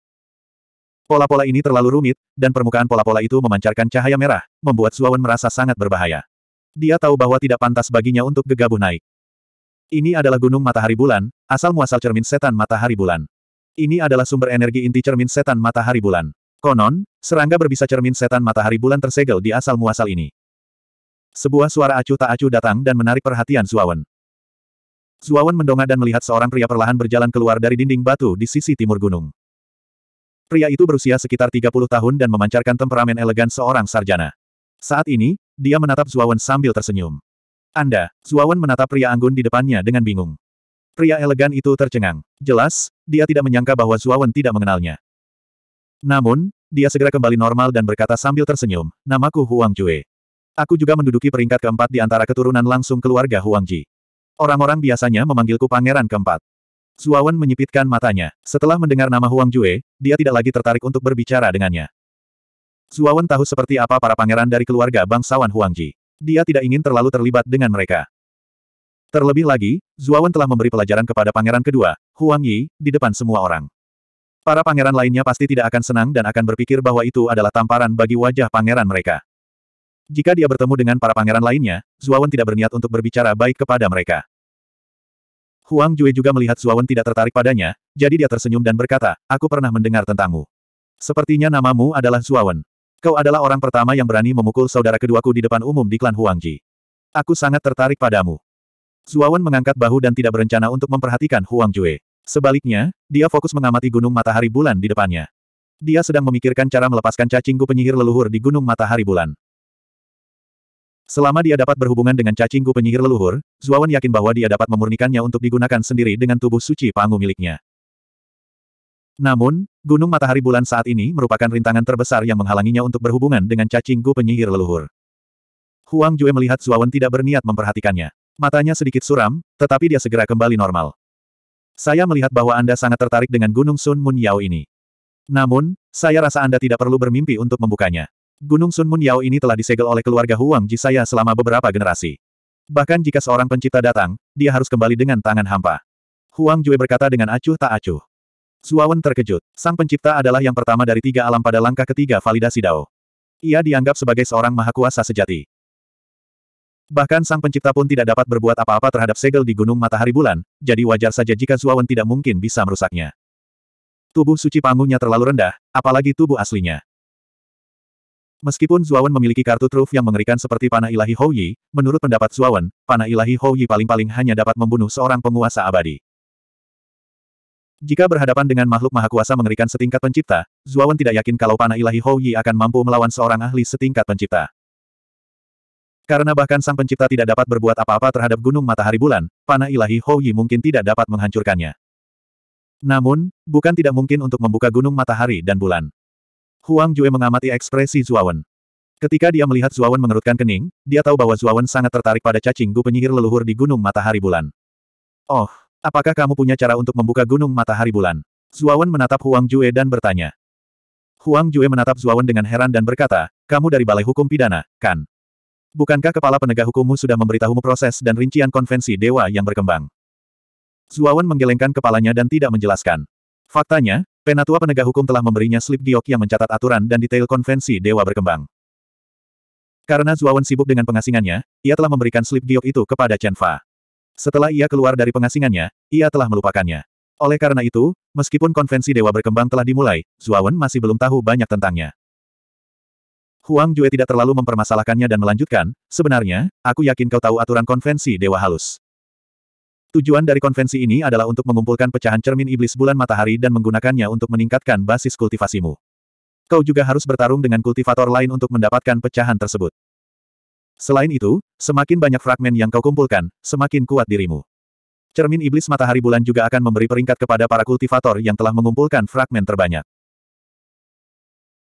Pola-pola ini terlalu rumit, dan permukaan pola-pola itu memancarkan cahaya merah, membuat Zuawan merasa sangat berbahaya. Dia tahu bahwa tidak pantas baginya untuk gegabah naik. Ini adalah gunung matahari bulan, asal-muasal cermin setan matahari bulan. Ini adalah sumber energi inti cermin setan matahari bulan. Konon, serangga berbisa cermin setan matahari bulan tersegel di asal-muasal ini. Sebuah suara acuh tak acuh datang dan menarik perhatian Zuawan. Zuawan mendongak dan melihat seorang pria perlahan berjalan keluar dari dinding batu di sisi timur gunung. Pria itu berusia sekitar 30 tahun dan memancarkan temperamen elegan seorang sarjana. Saat ini, dia menatap Zuawan sambil tersenyum. Anda, Zuawan menatap pria anggun di depannya dengan bingung. Pria elegan itu tercengang. Jelas, dia tidak menyangka bahwa Zuawan tidak mengenalnya. Namun, dia segera kembali normal dan berkata sambil tersenyum, namaku Huang Jue. Aku juga menduduki peringkat keempat di antara keturunan langsung keluarga Huang Ji. Orang-orang biasanya memanggilku pangeran keempat. Zuawan menyipitkan matanya. Setelah mendengar nama Huang Jue, dia tidak lagi tertarik untuk berbicara dengannya. Zuawan tahu seperti apa para pangeran dari keluarga bangsawan Huangji. Dia tidak ingin terlalu terlibat dengan mereka. Terlebih lagi, Zuawan telah memberi pelajaran kepada pangeran kedua, Huang Yi, di depan semua orang. Para pangeran lainnya pasti tidak akan senang dan akan berpikir bahwa itu adalah tamparan bagi wajah pangeran mereka. Jika dia bertemu dengan para pangeran lainnya, Zuawan tidak berniat untuk berbicara baik kepada mereka. Huang Jue juga melihat Zuawan tidak tertarik padanya, jadi dia tersenyum dan berkata, aku pernah mendengar tentangmu. Sepertinya namamu adalah Zuawan. Kau adalah orang pertama yang berani memukul saudara keduaku di depan umum di klan Huangji. Aku sangat tertarik padamu. Zuawan mengangkat bahu dan tidak berencana untuk memperhatikan Huang Jue. Sebaliknya, dia fokus mengamati gunung matahari bulan di depannya. Dia sedang memikirkan cara melepaskan cacinggu penyihir leluhur di gunung matahari bulan. Selama dia dapat berhubungan dengan cacinggu penyihir leluhur, Zuawan yakin bahwa dia dapat memurnikannya untuk digunakan sendiri dengan tubuh suci pangu miliknya. Namun, Gunung Matahari Bulan saat ini merupakan rintangan terbesar yang menghalanginya untuk berhubungan dengan cacing gu penyihir leluhur. Huang Jue melihat Zuawan tidak berniat memperhatikannya. Matanya sedikit suram, tetapi dia segera kembali normal. Saya melihat bahwa Anda sangat tertarik dengan Gunung Sun Mun Yao ini. Namun, saya rasa Anda tidak perlu bermimpi untuk membukanya. Gunung Sun Mun Yao ini telah disegel oleh keluarga Huang Ji saya selama beberapa generasi. Bahkan jika seorang pencipta datang, dia harus kembali dengan tangan hampa. Huang Jue berkata dengan acuh tak acuh. Suawan terkejut. Sang pencipta adalah yang pertama dari tiga alam pada langkah ketiga validasi Dao. Ia dianggap sebagai seorang mahakuasa sejati. Bahkan sang pencipta pun tidak dapat berbuat apa-apa terhadap segel di Gunung Matahari Bulan, jadi wajar saja jika Zuawan tidak mungkin bisa merusaknya. Tubuh suci panggungnya terlalu rendah, apalagi tubuh aslinya. Meskipun Zuawan memiliki kartu truf yang mengerikan seperti panah ilahi Houyi, menurut pendapat Zuawan, panah ilahi Houyi paling-paling hanya dapat membunuh seorang penguasa abadi. Jika berhadapan dengan makhluk maha kuasa mengerikan setingkat pencipta, Zuawan tidak yakin kalau panah ilahi Hou Yi akan mampu melawan seorang ahli setingkat pencipta. Karena bahkan sang pencipta tidak dapat berbuat apa-apa terhadap gunung matahari bulan, panah ilahi Hou Yi mungkin tidak dapat menghancurkannya. Namun, bukan tidak mungkin untuk membuka gunung matahari dan bulan. Huang Jue mengamati ekspresi Zuawan. Ketika dia melihat Zuawan mengerutkan kening, dia tahu bahwa Zuawan sangat tertarik pada cacing gu penyihir leluhur di gunung matahari bulan. Oh, Apakah kamu punya cara untuk membuka gunung matahari bulan? Zuawan menatap Huang Jue dan bertanya. Huang Jue menatap Zuawan dengan heran dan berkata, kamu dari Balai Hukum Pidana, kan? Bukankah kepala penegak hukummu sudah memberitahumu proses dan rincian konvensi dewa yang berkembang? Zuawan menggelengkan kepalanya dan tidak menjelaskan. Faktanya, penatua penegak hukum telah memberinya slip giok yang mencatat aturan dan detail konvensi dewa berkembang. Karena Zuawan sibuk dengan pengasingannya, ia telah memberikan slip giok itu kepada Chen Fa. Setelah ia keluar dari pengasingannya, ia telah melupakannya. Oleh karena itu, meskipun konvensi dewa berkembang telah dimulai, Zuawan masih belum tahu banyak tentangnya. Huang Jue tidak terlalu mempermasalahkannya dan melanjutkan, sebenarnya, aku yakin kau tahu aturan konvensi dewa halus. Tujuan dari konvensi ini adalah untuk mengumpulkan pecahan cermin iblis bulan matahari dan menggunakannya untuk meningkatkan basis kultivasimu. Kau juga harus bertarung dengan kultivator lain untuk mendapatkan pecahan tersebut. Selain itu, semakin banyak fragmen yang kau kumpulkan, semakin kuat dirimu. Cermin iblis matahari bulan juga akan memberi peringkat kepada para kultivator yang telah mengumpulkan fragmen terbanyak.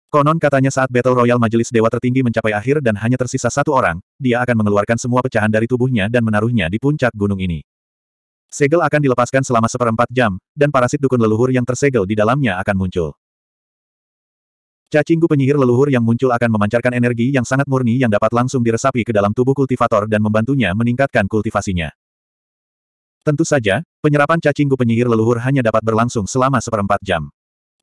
Konon katanya saat Battle Royal Majelis Dewa tertinggi mencapai akhir dan hanya tersisa satu orang, dia akan mengeluarkan semua pecahan dari tubuhnya dan menaruhnya di puncak gunung ini. Segel akan dilepaskan selama seperempat jam, dan parasit dukun leluhur yang tersegel di dalamnya akan muncul. Cacingku penyihir leluhur yang muncul akan memancarkan energi yang sangat murni yang dapat langsung diresapi ke dalam tubuh kultivator dan membantunya meningkatkan kultivasinya. Tentu saja, penyerapan cacingku penyihir leluhur hanya dapat berlangsung selama seperempat jam.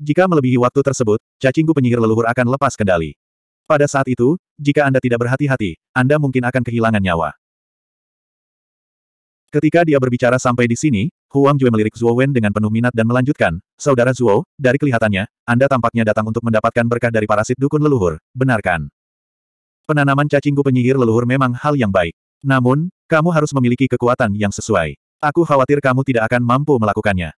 Jika melebihi waktu tersebut, cacingku penyihir leluhur akan lepas kendali. Pada saat itu, jika Anda tidak berhati-hati, Anda mungkin akan kehilangan nyawa. Ketika dia berbicara sampai di sini, Huang Jue melirik Zhuo Wen dengan penuh minat dan melanjutkan, Saudara Zhuo, dari kelihatannya, Anda tampaknya datang untuk mendapatkan berkah dari parasit dukun leluhur, benarkan? Penanaman cacingku penyihir leluhur memang hal yang baik. Namun, kamu harus memiliki kekuatan yang sesuai. Aku khawatir kamu tidak akan mampu melakukannya.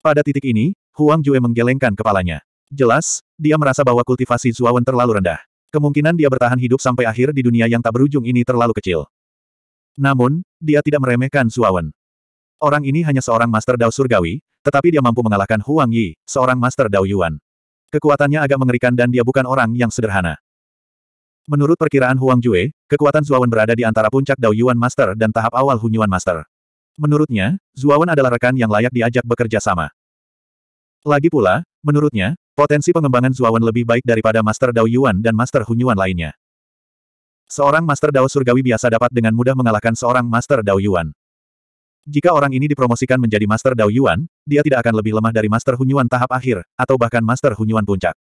Pada titik ini, Huang Jue menggelengkan kepalanya. Jelas, dia merasa bahwa kultivasi Wen terlalu rendah. Kemungkinan dia bertahan hidup sampai akhir di dunia yang tak berujung ini terlalu kecil. Namun, dia tidak meremehkan Wen. Orang ini hanya seorang Master Dao Surgawi, tetapi dia mampu mengalahkan Huang Yi, seorang Master Dao Yuan. Kekuatannya agak mengerikan dan dia bukan orang yang sederhana. Menurut perkiraan Huang Jue, kekuatan Zuawan berada di antara puncak Dao Yuan Master dan tahap awal Hunyuan Master. Menurutnya, Zuawan adalah rekan yang layak diajak bekerja sama. Lagi pula, menurutnya, potensi pengembangan Zuawan lebih baik daripada Master Dao Yuan dan Master Hunyuan lainnya. Seorang Master Dao Surgawi biasa dapat dengan mudah mengalahkan seorang Master Dao Yuan. Jika orang ini dipromosikan menjadi Master Dao Yuan, dia tidak akan lebih lemah dari Master Hunyuan tahap akhir, atau bahkan Master Hunyuan puncak.